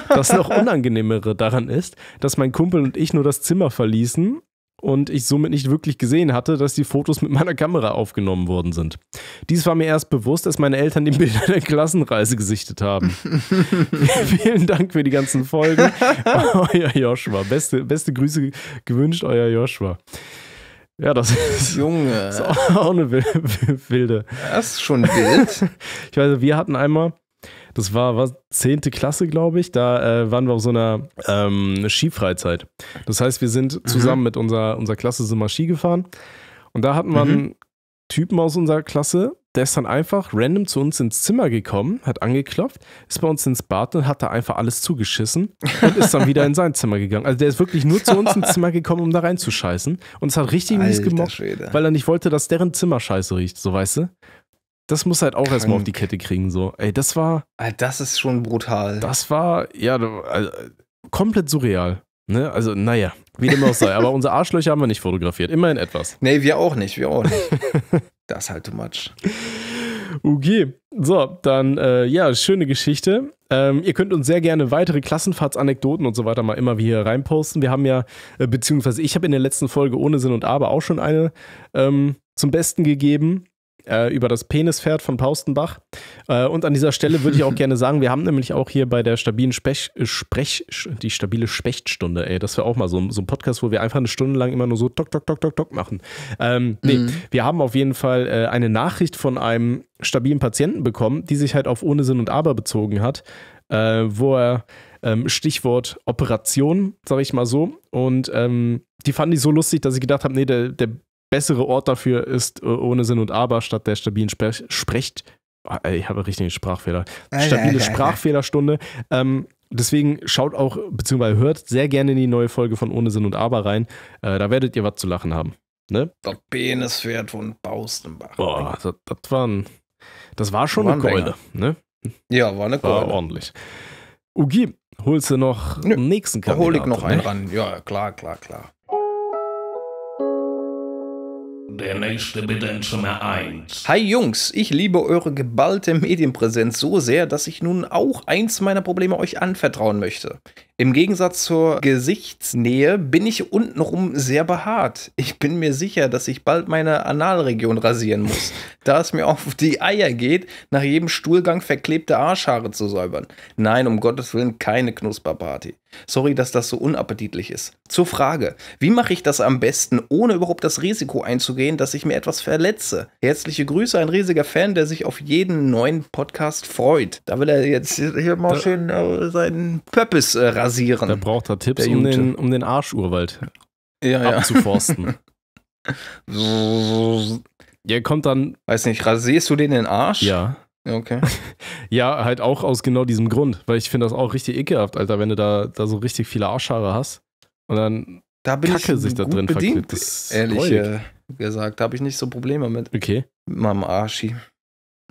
Das noch Unangenehmere daran ist, dass mein Kumpel und ich nur das Zimmer verließen und ich somit nicht wirklich gesehen hatte, dass die Fotos mit meiner Kamera aufgenommen worden sind. Dies war mir erst bewusst, als meine Eltern die Bilder der Klassenreise gesichtet haben. Vielen Dank für die ganzen Folgen. euer Joshua. Beste, beste Grüße gewünscht, euer Joshua. Ja, das ist, Junge. Ist auch eine wilde. Das ist schon wild. Ich weiß, wir hatten einmal das war, war 10. Klasse, glaube ich. Da äh, waren wir auf so einer ähm, Skifreizeit. Das heißt, wir sind mhm. zusammen mhm. mit unserer, unserer Klasse sind mal Ski gefahren. Und da hatten wir mhm. einen Typen aus unserer Klasse, der ist dann einfach random zu uns ins Zimmer gekommen, hat angeklopft, ist bei uns ins Bad und hat da einfach alles zugeschissen und ist dann wieder in sein Zimmer gegangen. Also der ist wirklich nur zu uns ins Zimmer gekommen, um da reinzuscheißen. Und es hat richtig mies gemocht, weil er nicht wollte, dass deren Zimmer scheiße riecht, so weißt du? das muss halt auch erstmal auf die Kette kriegen. So, ey, das war. Das ist schon brutal. Das war, ja, also, komplett surreal. Ne? Also, naja, wie dem auch sei. Aber unsere Arschlöcher haben wir nicht fotografiert. Immerhin etwas. Nee, wir auch nicht. Wir auch nicht. das ist halt too much. Okay, so, dann, äh, ja, schöne Geschichte. Ähm, ihr könnt uns sehr gerne weitere Klassenfahrtsanekdoten und so weiter mal immer wieder reinposten. Wir haben ja, äh, beziehungsweise ich habe in der letzten Folge ohne Sinn und Aber auch schon eine ähm, zum Besten gegeben. Äh, über das Penispferd von Paustenbach. Äh, und an dieser Stelle würde ich auch gerne sagen, wir haben nämlich auch hier bei der stabilen Spech, äh, Sprech, die stabile Spechtstunde, ey, das wäre auch mal so, so ein Podcast, wo wir einfach eine Stunde lang immer nur so tok, tok, tok, tok, tok machen. Ähm, nee, mhm. wir haben auf jeden Fall eine Nachricht von einem stabilen Patienten bekommen, die sich halt auf ohne Sinn und Aber bezogen hat, wo er ähm, Stichwort Operation, sage ich mal so. Und ähm, die fanden die so lustig, dass ich gedacht habe, nee, der, der bessere Ort dafür ist, äh, ohne Sinn und Aber, statt der stabilen Sprech Sprecht. Ah, ich habe richtig Sprachfehler. Stabile Sprachfehlerstunde. Ähm, deswegen schaut auch, beziehungsweise hört sehr gerne in die neue Folge von Ohne Sinn und Aber rein. Äh, da werdet ihr was zu lachen haben. Ne? Der Beneswert von Baustenbach. Boah, das, das, waren, das war schon war eine Keule. Ne? Ja, war eine Keule. War ordentlich. Ugi, holst du noch Nö, nächsten Kandidaten? Da hol ich noch einen ne? ran. Ja, klar, klar, klar. Der nächste bitte in Zimmer 1. Hi Jungs, ich liebe eure geballte Medienpräsenz so sehr, dass ich nun auch eins meiner Probleme euch anvertrauen möchte. Im Gegensatz zur Gesichtsnähe bin ich untenrum sehr behaart. Ich bin mir sicher, dass ich bald meine Analregion rasieren muss, da es mir auf die Eier geht, nach jedem Stuhlgang verklebte Arschhaare zu säubern. Nein, um Gottes Willen keine Knusperparty. Sorry, dass das so unappetitlich ist. Zur Frage, wie mache ich das am besten, ohne überhaupt das Risiko einzugehen, dass ich mir etwas verletze? Herzliche Grüße, ein riesiger Fan, der sich auf jeden neuen Podcast freut. Da will er jetzt hier mal schön äh, seinen Purpose äh, rasieren. Da braucht er Tipps, um den, um den Arschurwald ja, abzuforsten. Ja. Der kommt dann. Weiß nicht, rasierst du den den Arsch? Ja. Okay. ja, halt auch aus genau diesem Grund, weil ich finde das auch richtig ekelhaft, Alter, wenn du da, da so richtig viele Arschhaare hast und dann da bin Kacke ich sich da drin bedient, Das ehrlich äh, gesagt, da habe ich nicht so Probleme mit. Okay. Mit meinem Arschi.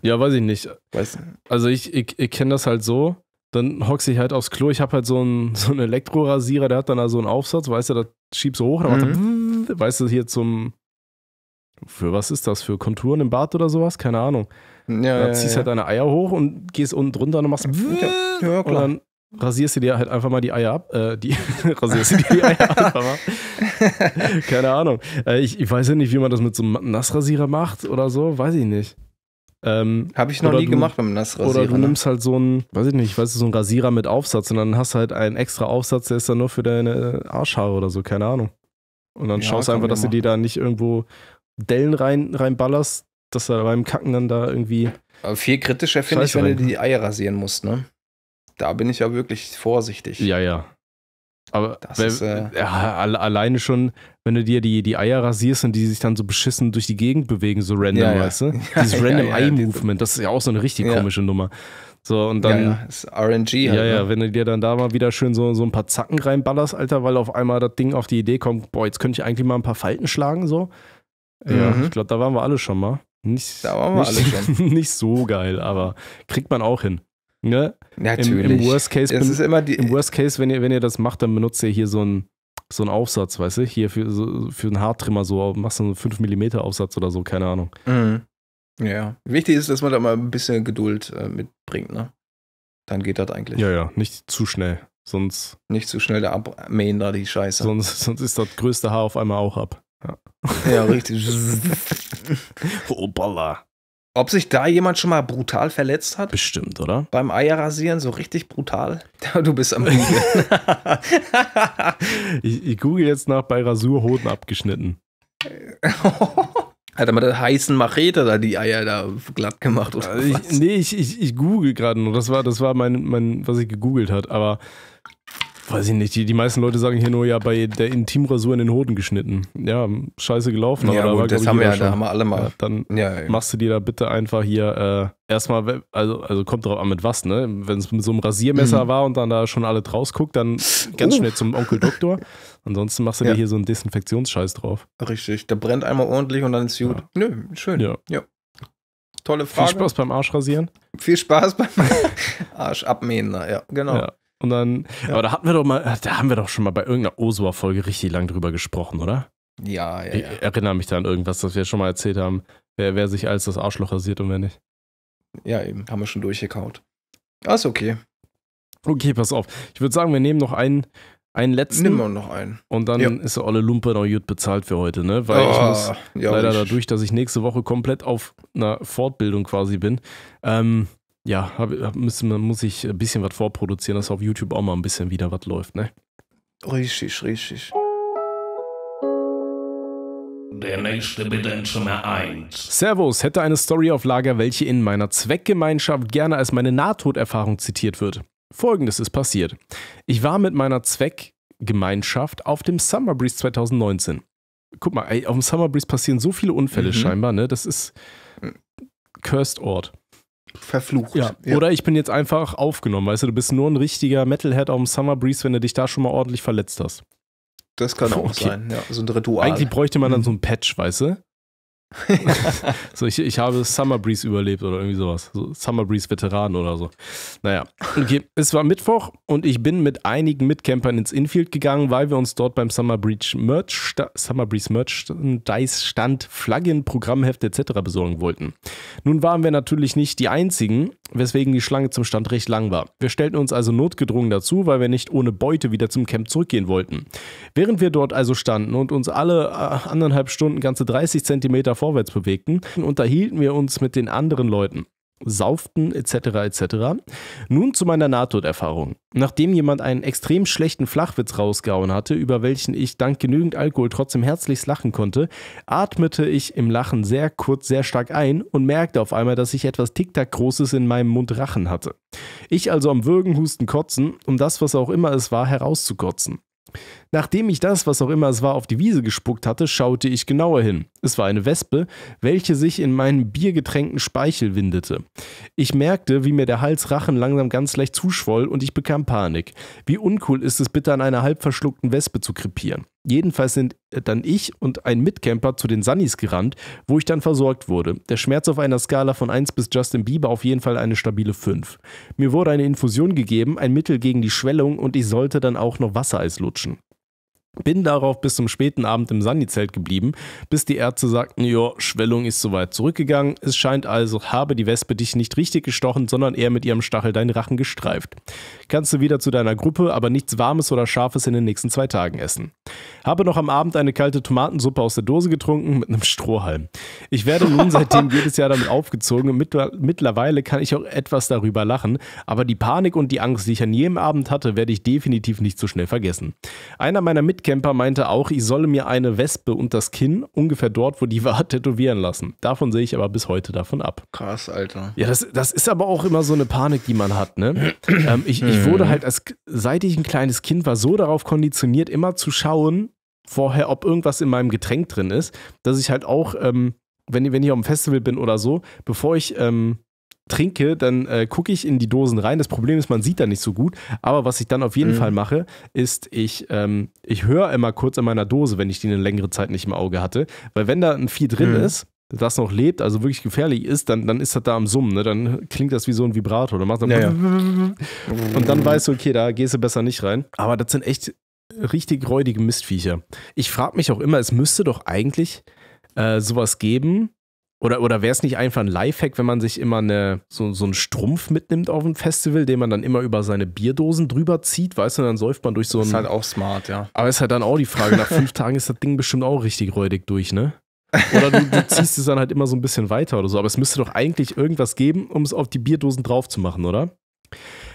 Ja, weiß ich nicht. Weiß nicht. Also ich, ich, ich kenne das halt so, dann hockse ich halt aufs Klo. Ich habe halt so einen, so einen Elektrorasierer, der hat dann da so einen Aufsatz, weißt du, das schiebst du hoch, dann mhm. macht er, mhm. weißt du, hier zum. Für was ist das? Für Konturen im Bart oder sowas? Keine Ahnung. Ja, dann ziehst ja, halt deine Eier hoch und gehst unten drunter und machst. Ja, ja, klar. Und dann rasierst du dir halt einfach mal die Eier ab. Äh, die, rasierst du dir die Eier einfach mal. keine Ahnung. Äh, ich, ich weiß ja nicht, wie man das mit so einem Nassrasierer macht oder so. Weiß ich nicht. Ähm, Habe ich noch nie du, gemacht mit einem Nassrasierer. Oder du ne? nimmst halt so einen, weiß ich nicht, weiß du, so einen Rasierer mit Aufsatz und dann hast du halt einen extra Aufsatz, der ist dann nur für deine Arschhaare oder so, keine Ahnung. Und dann ja, schaust du einfach, dass du dir da nicht irgendwo Dellen rein, reinballerst, dass er beim Kacken dann da irgendwie. Aber viel kritischer finde ich, wenn rein. du die Eier rasieren musst, ne? Da bin ich ja wirklich vorsichtig. Ja, ja. Aber wer, ist, äh, ja, alleine schon, wenn du dir die, die Eier rasierst und die sich dann so beschissen durch die Gegend bewegen, so random, ja, ja. weißt du? Ja, Dieses random Eye-Movement, das ist ja auch so eine richtig komische Nummer. So, und dann. Ja, ist RNG. halt, ja, ja, ne? wenn du dir dann da mal wieder schön so, so ein paar Zacken reinballerst, Alter, weil auf einmal das Ding auf die Idee kommt, boah, jetzt könnte ich eigentlich mal ein paar Falten schlagen, so. Ja, mhm. ich glaube, da waren wir alle schon mal. Nicht, da waren wir nicht, alle schon. nicht so geil, aber kriegt man auch hin. Ne? Natürlich. Im, im Worst Case, bin, ist immer die, im Worst Case wenn, ihr, wenn ihr das macht, dann benutzt ihr hier so ein so einen Aufsatz, weißt du? Hier für, so, für einen Haartrimmer so, machst du einen 5 mm Aufsatz oder so, keine Ahnung. Mhm. Ja, wichtig ist, dass man da mal ein bisschen Geduld äh, mitbringt, ne? Dann geht das eigentlich. Ja, ja, nicht zu schnell. Sonst. Nicht zu schnell abmähen da die Scheiße. Sonst, sonst ist das größte Haar auf einmal auch ab. Ja, ja richtig. Opala. Ob sich da jemand schon mal brutal verletzt hat? Bestimmt, oder? Beim Eierrasieren so richtig brutal? Du bist am Google. ich, ich google jetzt nach bei Rasurhoden abgeschnitten. Hat er mit der heißen Machete da die Eier da glatt gemacht oder also was? nee, ich, ich, ich google gerade nur. Das war, das war mein, mein, was ich gegoogelt hat. Aber Weiß ich nicht, die, die meisten Leute sagen hier nur ja bei der Intimrasur in den Hoden geschnitten. Ja, scheiße gelaufen, ja, aber gut, da war, das haben wir ja, da haben wir alle mal. Ja, dann ja, machst du dir da bitte einfach hier äh, erstmal, also, also kommt drauf an mit was, ne? Wenn es mit so einem Rasiermesser mhm. war und dann da schon alle draus guckt, dann ganz uh. schnell zum Onkel Doktor. Ansonsten machst du dir hier so einen Desinfektionsscheiß drauf. Richtig, der brennt einmal ordentlich und dann ist gut. Nö, schön. Ja. ja. Tolle Frage. Viel Spaß beim Arschrasieren. Viel Spaß beim Arsch abmähen, na, ja, genau. Und dann, ja. aber da hatten wir doch mal, da haben wir doch schon mal bei irgendeiner Osua-Folge richtig lang drüber gesprochen, oder? Ja, ja. Ich ja. erinnere mich da an irgendwas, das wir schon mal erzählt haben, wer, wer sich als das Arschloch rasiert und wer nicht. Ja, eben, haben wir schon durchgekaut. Ah, ist okay. Okay, pass auf. Ich würde sagen, wir nehmen noch einen, einen letzten. Nehmen wir noch einen. Und dann ja. ist der Olle Lumpe noch gut bezahlt für heute, ne? Weil oh, ich ah, muss ja, leider dadurch, dass ich nächste Woche komplett auf einer Fortbildung quasi bin, ähm, ja, hab, hab, müssen, muss ich ein bisschen was vorproduzieren, dass auf YouTube auch mal ein bisschen wieder was läuft, ne? Richtig, richtig. Der nächste bitte in Zimmer 1. Servus, hätte eine Story auf Lager, welche in meiner Zweckgemeinschaft gerne als meine Nahtoderfahrung zitiert wird. Folgendes ist passiert. Ich war mit meiner Zweckgemeinschaft auf dem Summer Breeze 2019. Guck mal, ey, auf dem Summer Breeze passieren so viele Unfälle mhm. scheinbar, ne? Das ist hm. Cursed Ort verflucht. Ja. ja. Oder ich bin jetzt einfach aufgenommen, weißt du, du bist nur ein richtiger Metalhead auf dem Summer Breeze, wenn du dich da schon mal ordentlich verletzt hast. Das kann auch okay. sein, ja, so ein Ritual. Eigentlich bräuchte man dann mhm. so ein Patch, weißt du? so, ich, ich habe Summer Breeze überlebt oder irgendwie sowas. So Summer Breeze Veteran oder so. Naja, okay. es war Mittwoch und ich bin mit einigen Mitcampern ins Infield gegangen, weil wir uns dort beim Summer Breeze Merch, Summer Breeze Merch, Dice Stand, Flaggen, Programmheft etc. besorgen wollten. Nun waren wir natürlich nicht die einzigen, weswegen die Schlange zum Stand recht lang war. Wir stellten uns also notgedrungen dazu, weil wir nicht ohne Beute wieder zum Camp zurückgehen wollten. Während wir dort also standen und uns alle äh, anderthalb Stunden ganze 30 Zentimeter vorwärts bewegten, unterhielten wir uns mit den anderen Leuten sauften etc. etc. Nun zu meiner Nahtoderfahrung. Nachdem jemand einen extrem schlechten Flachwitz rausgehauen hatte, über welchen ich dank genügend Alkohol trotzdem herzlichst lachen konnte, atmete ich im Lachen sehr kurz, sehr stark ein und merkte auf einmal, dass ich etwas Tic-Tac-Großes in meinem Mund Rachen hatte. Ich also am Würgen, Husten, Kotzen, um das, was auch immer es war, herauszukotzen. Nachdem ich das, was auch immer es war, auf die Wiese gespuckt hatte, schaute ich genauer hin. Es war eine Wespe, welche sich in meinen biergetränkten Speichel windete. Ich merkte, wie mir der Halsrachen langsam ganz leicht zuschwoll und ich bekam Panik. Wie uncool ist es bitte, an einer halb verschluckten Wespe zu krepieren. Jedenfalls sind äh, dann ich und ein Mitcamper zu den Sunnies gerannt, wo ich dann versorgt wurde. Der Schmerz auf einer Skala von 1 bis Justin Bieber auf jeden Fall eine stabile 5. Mir wurde eine Infusion gegeben, ein Mittel gegen die Schwellung und ich sollte dann auch noch Wassereis lutschen. Bin darauf bis zum späten Abend im Sandizelt geblieben, bis die Ärzte sagten, jo, Schwellung ist soweit zurückgegangen. Es scheint also, habe die Wespe dich nicht richtig gestochen, sondern eher mit ihrem Stachel deinen Rachen gestreift. Kannst du wieder zu deiner Gruppe, aber nichts Warmes oder Scharfes in den nächsten zwei Tagen essen. Habe noch am Abend eine kalte Tomatensuppe aus der Dose getrunken mit einem Strohhalm. Ich werde nun seitdem jedes Jahr damit aufgezogen und mittlerweile kann ich auch etwas darüber lachen, aber die Panik und die Angst, die ich an jedem Abend hatte, werde ich definitiv nicht so schnell vergessen. Einer meiner Mitglieder Mitcamper meinte auch, ich solle mir eine Wespe und das Kinn, ungefähr dort, wo die war, tätowieren lassen. Davon sehe ich aber bis heute davon ab. Krass, Alter. Ja, das, das ist aber auch immer so eine Panik, die man hat, ne? ähm, ich, ich wurde mhm. halt, als, seit ich ein kleines Kind war, so darauf konditioniert, immer zu schauen, vorher, ob irgendwas in meinem Getränk drin ist, dass ich halt auch, ähm, wenn, wenn ich auf dem Festival bin oder so, bevor ich ähm, trinke, dann äh, gucke ich in die Dosen rein. Das Problem ist, man sieht da nicht so gut. Aber was ich dann auf jeden mhm. Fall mache, ist, ich, ähm, ich höre immer kurz in meiner Dose, wenn ich die eine längere Zeit nicht im Auge hatte. Weil wenn da ein Vieh drin mhm. ist, das noch lebt, also wirklich gefährlich ist, dann, dann ist das da am Summen. Ne? Dann klingt das wie so ein Vibrator. Dann machst du ja, ja. Und dann weißt du, okay, da gehst du besser nicht rein. Aber das sind echt richtig räudige Mistviecher. Ich frage mich auch immer, es müsste doch eigentlich äh, sowas geben, oder, oder wäre es nicht einfach ein Lifehack, wenn man sich immer eine, so, so einen Strumpf mitnimmt auf dem Festival, den man dann immer über seine Bierdosen drüber zieht, weißt du, dann säuft man durch so einen. Ist halt auch smart, ja. Aber ist halt dann auch die Frage, nach fünf Tagen ist das Ding bestimmt auch richtig räudig durch, ne? Oder du, du, ziehst es dann halt immer so ein bisschen weiter oder so. Aber es müsste doch eigentlich irgendwas geben, um es auf die Bierdosen drauf zu machen, oder?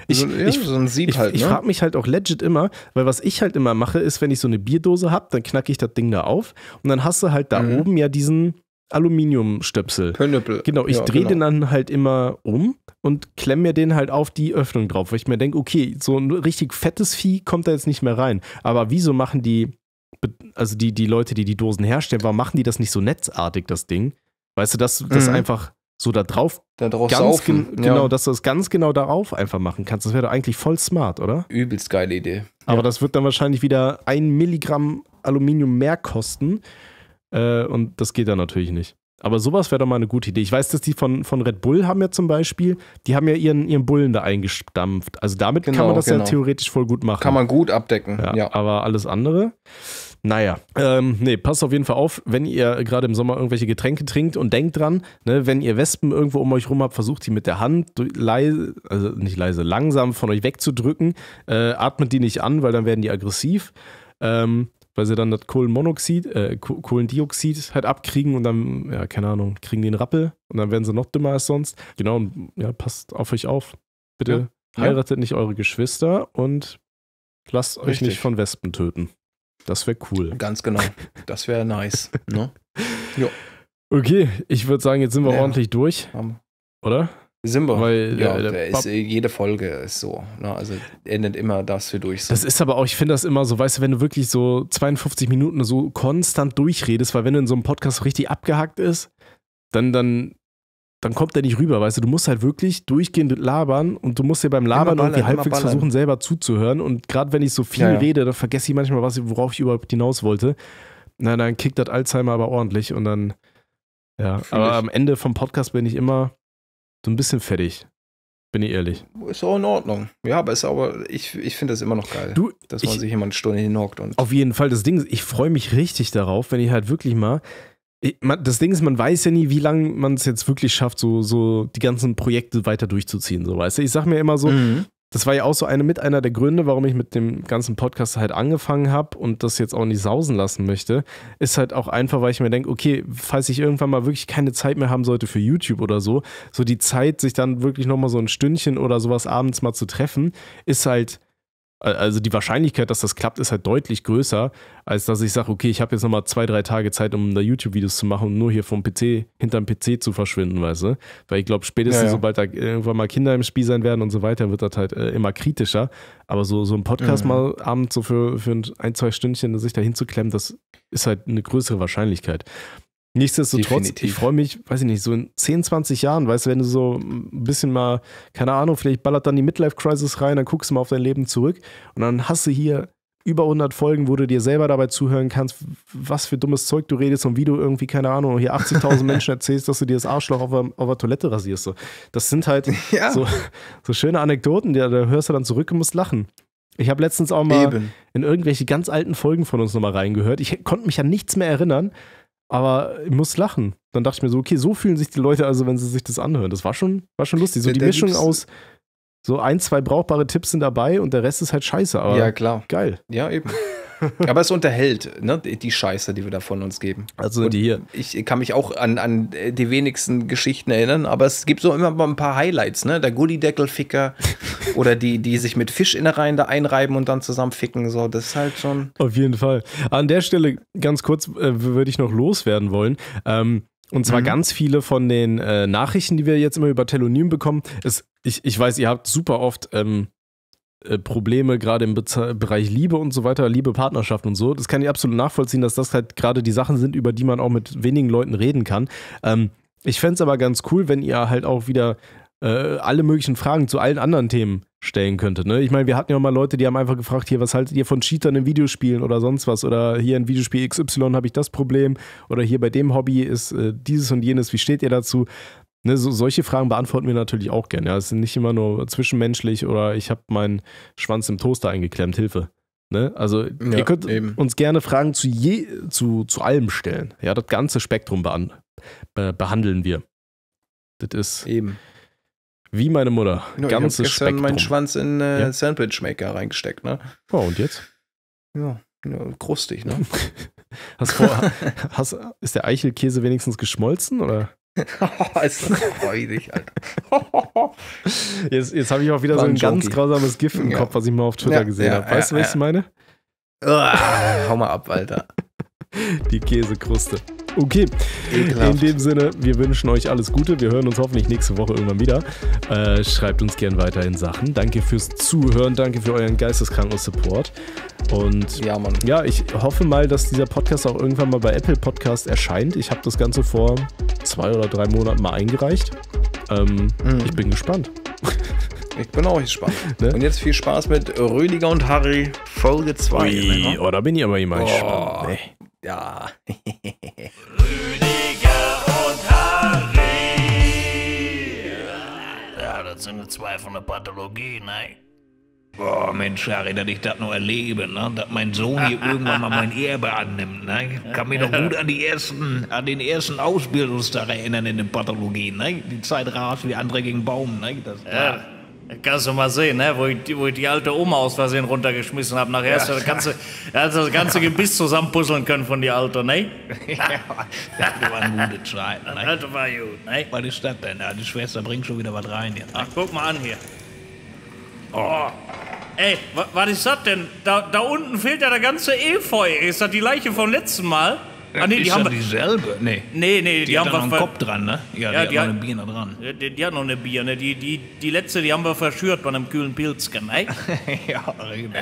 Ich, so, ja, ich, so ich, halt, ne? ich frage mich halt auch legit immer, weil was ich halt immer mache, ist, wenn ich so eine Bierdose habe, dann knacke ich das Ding da auf und dann hast du halt da mhm. oben ja diesen, Aluminiumstöpsel. Knöppel. Genau, ich ja, drehe genau. den dann halt immer um und klemme mir den halt auf die Öffnung drauf, weil ich mir denke, okay, so ein richtig fettes Vieh kommt da jetzt nicht mehr rein. Aber wieso machen die, also die, die Leute, die die Dosen herstellen, warum machen die das nicht so netzartig, das Ding? Weißt du, dass das mhm. einfach so da drauf, da drauf ganz gen ja. genau, dass du es ganz genau darauf einfach machen kannst. Das wäre doch eigentlich voll smart, oder? Übelst geile Idee. Aber ja. das wird dann wahrscheinlich wieder ein Milligramm Aluminium mehr kosten äh, und das geht dann natürlich nicht. Aber sowas wäre doch mal eine gute Idee. Ich weiß, dass die von, von Red Bull haben ja zum Beispiel, die haben ja ihren, ihren Bullen da eingestampft. Also damit genau, kann man das genau. ja theoretisch voll gut machen. Kann man gut abdecken, ja. ja. Aber alles andere, naja. Ähm, nee, passt auf jeden Fall auf, wenn ihr gerade im Sommer irgendwelche Getränke trinkt und denkt dran, ne, wenn ihr Wespen irgendwo um euch rum habt, versucht die mit der Hand leise, also nicht leise, langsam von euch wegzudrücken. Äh, atmet die nicht an, weil dann werden die aggressiv. Ähm, weil sie dann das Kohlenmonoxid, äh, Kohlendioxid halt abkriegen und dann, ja, keine Ahnung, kriegen die einen Rappel und dann werden sie noch dümmer als sonst. Genau, und, ja, passt auf euch auf. Bitte ja. heiratet ja. nicht eure Geschwister und lasst Richtig. euch nicht von Wespen töten. Das wäre cool. Ganz genau. Das wäre nice. ne? Jo. Okay, ich würde sagen, jetzt sind wir ja. ordentlich durch. Oder? Simba. Weil ja, äh, der, der ist, eh, jede Folge ist so. Ne? Also endet immer, das für durch Das ist aber auch, ich finde das immer so, weißt du, wenn du wirklich so 52 Minuten so konstant durchredest, weil wenn du in so einem Podcast richtig abgehackt ist, dann, dann, dann kommt der nicht rüber, weißt du. Du musst halt wirklich durchgehend labern und du musst dir beim Labern ballern, irgendwie halbwegs versuchen, selber zuzuhören. Und gerade wenn ich so viel ja, ja. rede, dann vergesse ich manchmal, was, worauf ich überhaupt hinaus wollte. Na, dann kickt das Alzheimer aber ordentlich und dann. Ja, aber am Ende vom Podcast bin ich immer so ein bisschen fertig. Bin ich ehrlich. Ist auch in Ordnung. Ja, aber ist aber, ich, ich finde das immer noch geil, du, dass man ich, sich immer eine Stunde hinhockt und. Auf jeden Fall, das Ding ist, ich freue mich richtig darauf, wenn ich halt wirklich mal. das Ding ist, man weiß ja nie, wie lange man es jetzt wirklich schafft, so, so die ganzen Projekte weiter durchzuziehen, so weißt du. Ich sag mir immer so, mhm das war ja auch so eine mit einer der Gründe, warum ich mit dem ganzen Podcast halt angefangen habe und das jetzt auch nicht sausen lassen möchte, ist halt auch einfach, weil ich mir denke, okay, falls ich irgendwann mal wirklich keine Zeit mehr haben sollte für YouTube oder so, so die Zeit, sich dann wirklich nochmal so ein Stündchen oder sowas abends mal zu treffen, ist halt also die Wahrscheinlichkeit, dass das klappt, ist halt deutlich größer, als dass ich sage, okay, ich habe jetzt nochmal zwei, drei Tage Zeit, um da YouTube-Videos zu machen und nur hier vom PC, hinterm PC zu verschwinden, weißt du? Weil ich glaube, spätestens ja, ja. sobald da irgendwann mal Kinder im Spiel sein werden und so weiter, wird das halt äh, immer kritischer. Aber so, so ein Podcast mhm. mal abends so für, für ein, zwei Stündchen sich da hinzuklemmen, das ist halt eine größere Wahrscheinlichkeit. Nichtsdestotrotz, Definitiv. ich freue mich, weiß ich nicht, so in 10, 20 Jahren, weißt du, wenn du so ein bisschen mal, keine Ahnung, vielleicht ballert dann die Midlife-Crisis rein, dann guckst du mal auf dein Leben zurück und dann hast du hier über 100 Folgen, wo du dir selber dabei zuhören kannst, was für dummes Zeug du redest und wie du irgendwie, keine Ahnung, hier 80.000 Menschen erzählst, dass du dir das Arschloch auf, der, auf der Toilette rasierst. So. Das sind halt ja. so, so, schöne Anekdoten, die, da hörst du dann zurück und musst lachen. Ich habe letztens auch mal Eben. in irgendwelche ganz alten Folgen von uns nochmal reingehört. Ich konnte mich an nichts mehr erinnern, aber ich muss lachen. Dann dachte ich mir so, okay, so fühlen sich die Leute also, wenn sie sich das anhören. Das war schon, war schon lustig. So die Mischung aus so ein, zwei brauchbare Tipps sind dabei und der Rest ist halt scheiße, aber ja, klar. geil. Ja, eben. Aber es unterhält, ne, die Scheiße, die wir da von uns geben. Also die hier. Ich kann mich auch an, an die wenigsten Geschichten erinnern, aber es gibt so immer mal ein paar Highlights, ne? Der Gullideckelficker oder die, die sich mit Fischinnereien da einreiben und dann zusammen ficken. So, das ist halt schon. Auf jeden Fall. An der Stelle ganz kurz äh, würde ich noch loswerden wollen. Ähm, und zwar mhm. ganz viele von den äh, Nachrichten, die wir jetzt immer über Telonym bekommen. Es, ich, ich weiß, ihr habt super oft ähm, äh, Probleme gerade im Bereich Liebe und so weiter, Liebe, Partnerschaft und so. Das kann ich absolut nachvollziehen, dass das halt gerade die Sachen sind, über die man auch mit wenigen Leuten reden kann. Ähm, ich fände es aber ganz cool, wenn ihr halt auch wieder äh, alle möglichen Fragen zu allen anderen Themen stellen könntet. Ne? Ich meine, wir hatten ja mal Leute, die haben einfach gefragt, hier, was haltet ihr von Cheatern in Videospielen oder sonst was? Oder hier in Videospiel XY habe ich das Problem oder hier bei dem Hobby ist äh, dieses und jenes, wie steht ihr dazu? Ne, so, solche Fragen beantworten wir natürlich auch gerne. Ja. Es sind nicht immer nur zwischenmenschlich oder ich habe meinen Schwanz im Toaster eingeklemmt, Hilfe. Ne? Also ja, ihr könnt eben. uns gerne Fragen zu, je, zu, zu allem stellen. Ja, das ganze Spektrum be, behandeln wir. Das ist eben. wie meine Mutter. No, genau, ganzes ich Spektrum. meinen Schwanz in äh, ja. Sandwichmaker reingesteckt, ne? Oh, und jetzt? Ja, ja krustig, ne? hast vor, hast, ist der Eichelkäse wenigstens geschmolzen oder? ist das freudig, Alter. jetzt jetzt habe ich auch wieder War so ein, ein ganz grausames GIF im ja. Kopf, was ich mal auf Twitter ja, gesehen ja, habe. Weißt du, was ich meine? hau mal ab, Alter. Die Käsekruste. Okay. Ekelhaft. In dem Sinne, wir wünschen euch alles Gute. Wir hören uns hoffentlich nächste Woche irgendwann wieder. Äh, schreibt uns gern weiterhin Sachen. Danke fürs Zuhören. Danke für euren geisteskranken Support. Und ja, Mann. ja, ich hoffe mal, dass dieser Podcast auch irgendwann mal bei Apple Podcast erscheint. Ich habe das Ganze vor zwei oder drei Monaten mal eingereicht. Ähm, mhm. Ich bin gespannt. Ich bin auch gespannt. Ne? Und jetzt viel Spaß mit Rüdiger und Harry, Folge 2. oh, da bin ich aber immer oh. gespannt. Nee. Ja. Rüdiger und Harry. Ja, das sind die zwei von der Pathologie, ne? Boah, Mensch, Harry, dass ich das noch erlebe, ne? dass mein Sohn hier irgendwann mal mein Erbe annimmt. Ne? kann mich noch gut an, die ersten, an den ersten Ausbildungstag erinnern in der Pathologie. Ne? Die Zeit rast wie andere gegen Baum. Ne? Das, ja kannst du mal sehen, ne? wo, ich, wo ich die alte Oma aus Versehen runtergeschmissen habe. Nachher hast ja. du das ganze, das ganze Gebiss zusammenpuzzeln können von der Alte, ne? Ja, das war ein gutes Schein. Ne? Das war gut, ne? Was ist das denn? Die Schwester bringt schon wieder was rein hier. Ne? Ach, guck mal an hier. Oh. Ey, was ist das denn? Da, da unten fehlt ja der ganze Efeu. Ist das die Leiche vom letzten Mal? Ah, nee, ist die haben ja dieselbe? Nee. Nee, nee, die, die haben noch einen Kopf dran, ne? Ja, ja die, die hat noch eine Birne dran. Die, die, hat noch eine Birne. Ne, die, die, die letzte, die haben wir verschürt bei einem kühlen Pilzken, ne? ja, genau.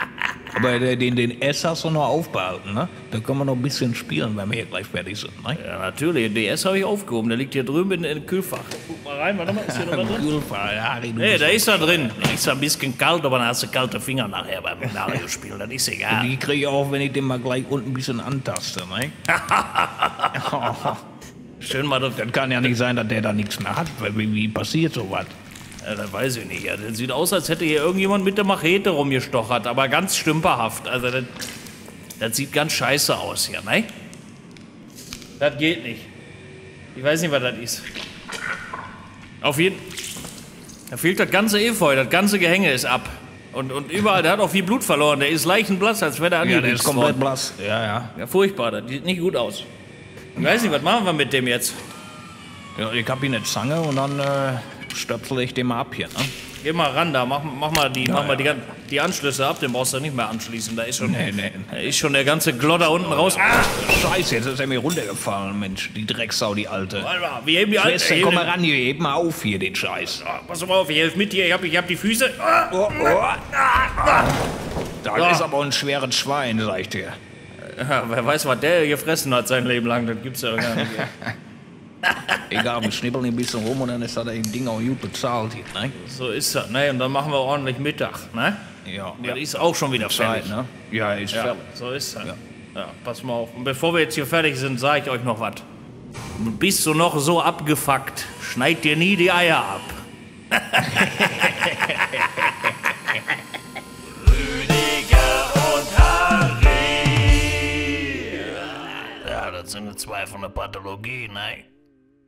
Aber den, den S hast du noch aufbehalten, ne? Da können wir noch ein bisschen spielen, wenn wir hier gleich fertig sind, ne? Ja, natürlich. Den S habe ich aufgehoben. Der liegt hier drüben in, in Kühlfach. Guck mal rein, warte mal, ist hier noch was drin? Kühlfach, ja, Harry, da ist er drin. Ja. Ist ein bisschen kalt, aber dann hast du kalte Finger nachher beim mario spielen Das ist egal. Und die kriege ich auch, wenn ich den mal gleich unten ein bisschen antaste, ne? Schön mal, das, das kann ja nicht sein, dass der da nichts mehr hat. Wie, wie passiert sowas? Ja, das weiß ich nicht. das sieht aus, als hätte hier irgendjemand mit der Machete rumgestochert, aber ganz stümperhaft. Also, das, das sieht ganz scheiße aus hier, ne? Das geht nicht. Ich weiß nicht, was das ist. Auf jeden Fall. Da fehlt das ganze Efeu, das ganze Gehänge ist ab. Und, und überall, der hat auch viel Blut verloren. Der ist leichenblass, als wäre der Ja, der ist komplett blass. Ja, ja. Ja, furchtbar. Das sieht nicht gut aus. Ich weiß nicht, was machen wir mit dem jetzt? Ja, ich hab ihn eine Zange und dann äh, stöpsel ich dem mal ab hier. Ne? Geh mal ran da, mach, mach mal, die, mach ja. mal die, die, Anschlüsse ab, den brauchst du nicht mehr anschließen. Da ist schon, nee, nee. Da ist schon der ganze Glotter unten raus. Ah, scheiße, jetzt ist er mir runtergefallen, Mensch, die Drecksau, die Alte. Warte mal, wir heben die Alte. Schwester, komm mal ran hier, heb mal auf hier den Scheiß. Ah, pass mal auf, ich helf mit dir, ich hab, ich hab die Füße. Ah, oh, oh. Ah, ah. da ja. ist aber ein schweres Schwein, sag ich dir. Ja, wer weiß, was der gefressen hat sein Leben lang, das gibt's ja gar nicht. Egal, wir schnibbeln ein bisschen rum und dann ist das Ding auch gut bezahlt hier, ne? So ist das, ne? Und dann machen wir ordentlich Mittag, ne? Ja. ja. ist auch schon wieder fertig. ne? Ja, ist ja, fertig. So ist das. Ja. ja. pass mal auf. Und bevor wir jetzt hier fertig sind, sage ich euch noch was. Bist du noch so abgefuckt, schneid dir nie die Eier ab. das sind die zwei von der Pathologie, nein.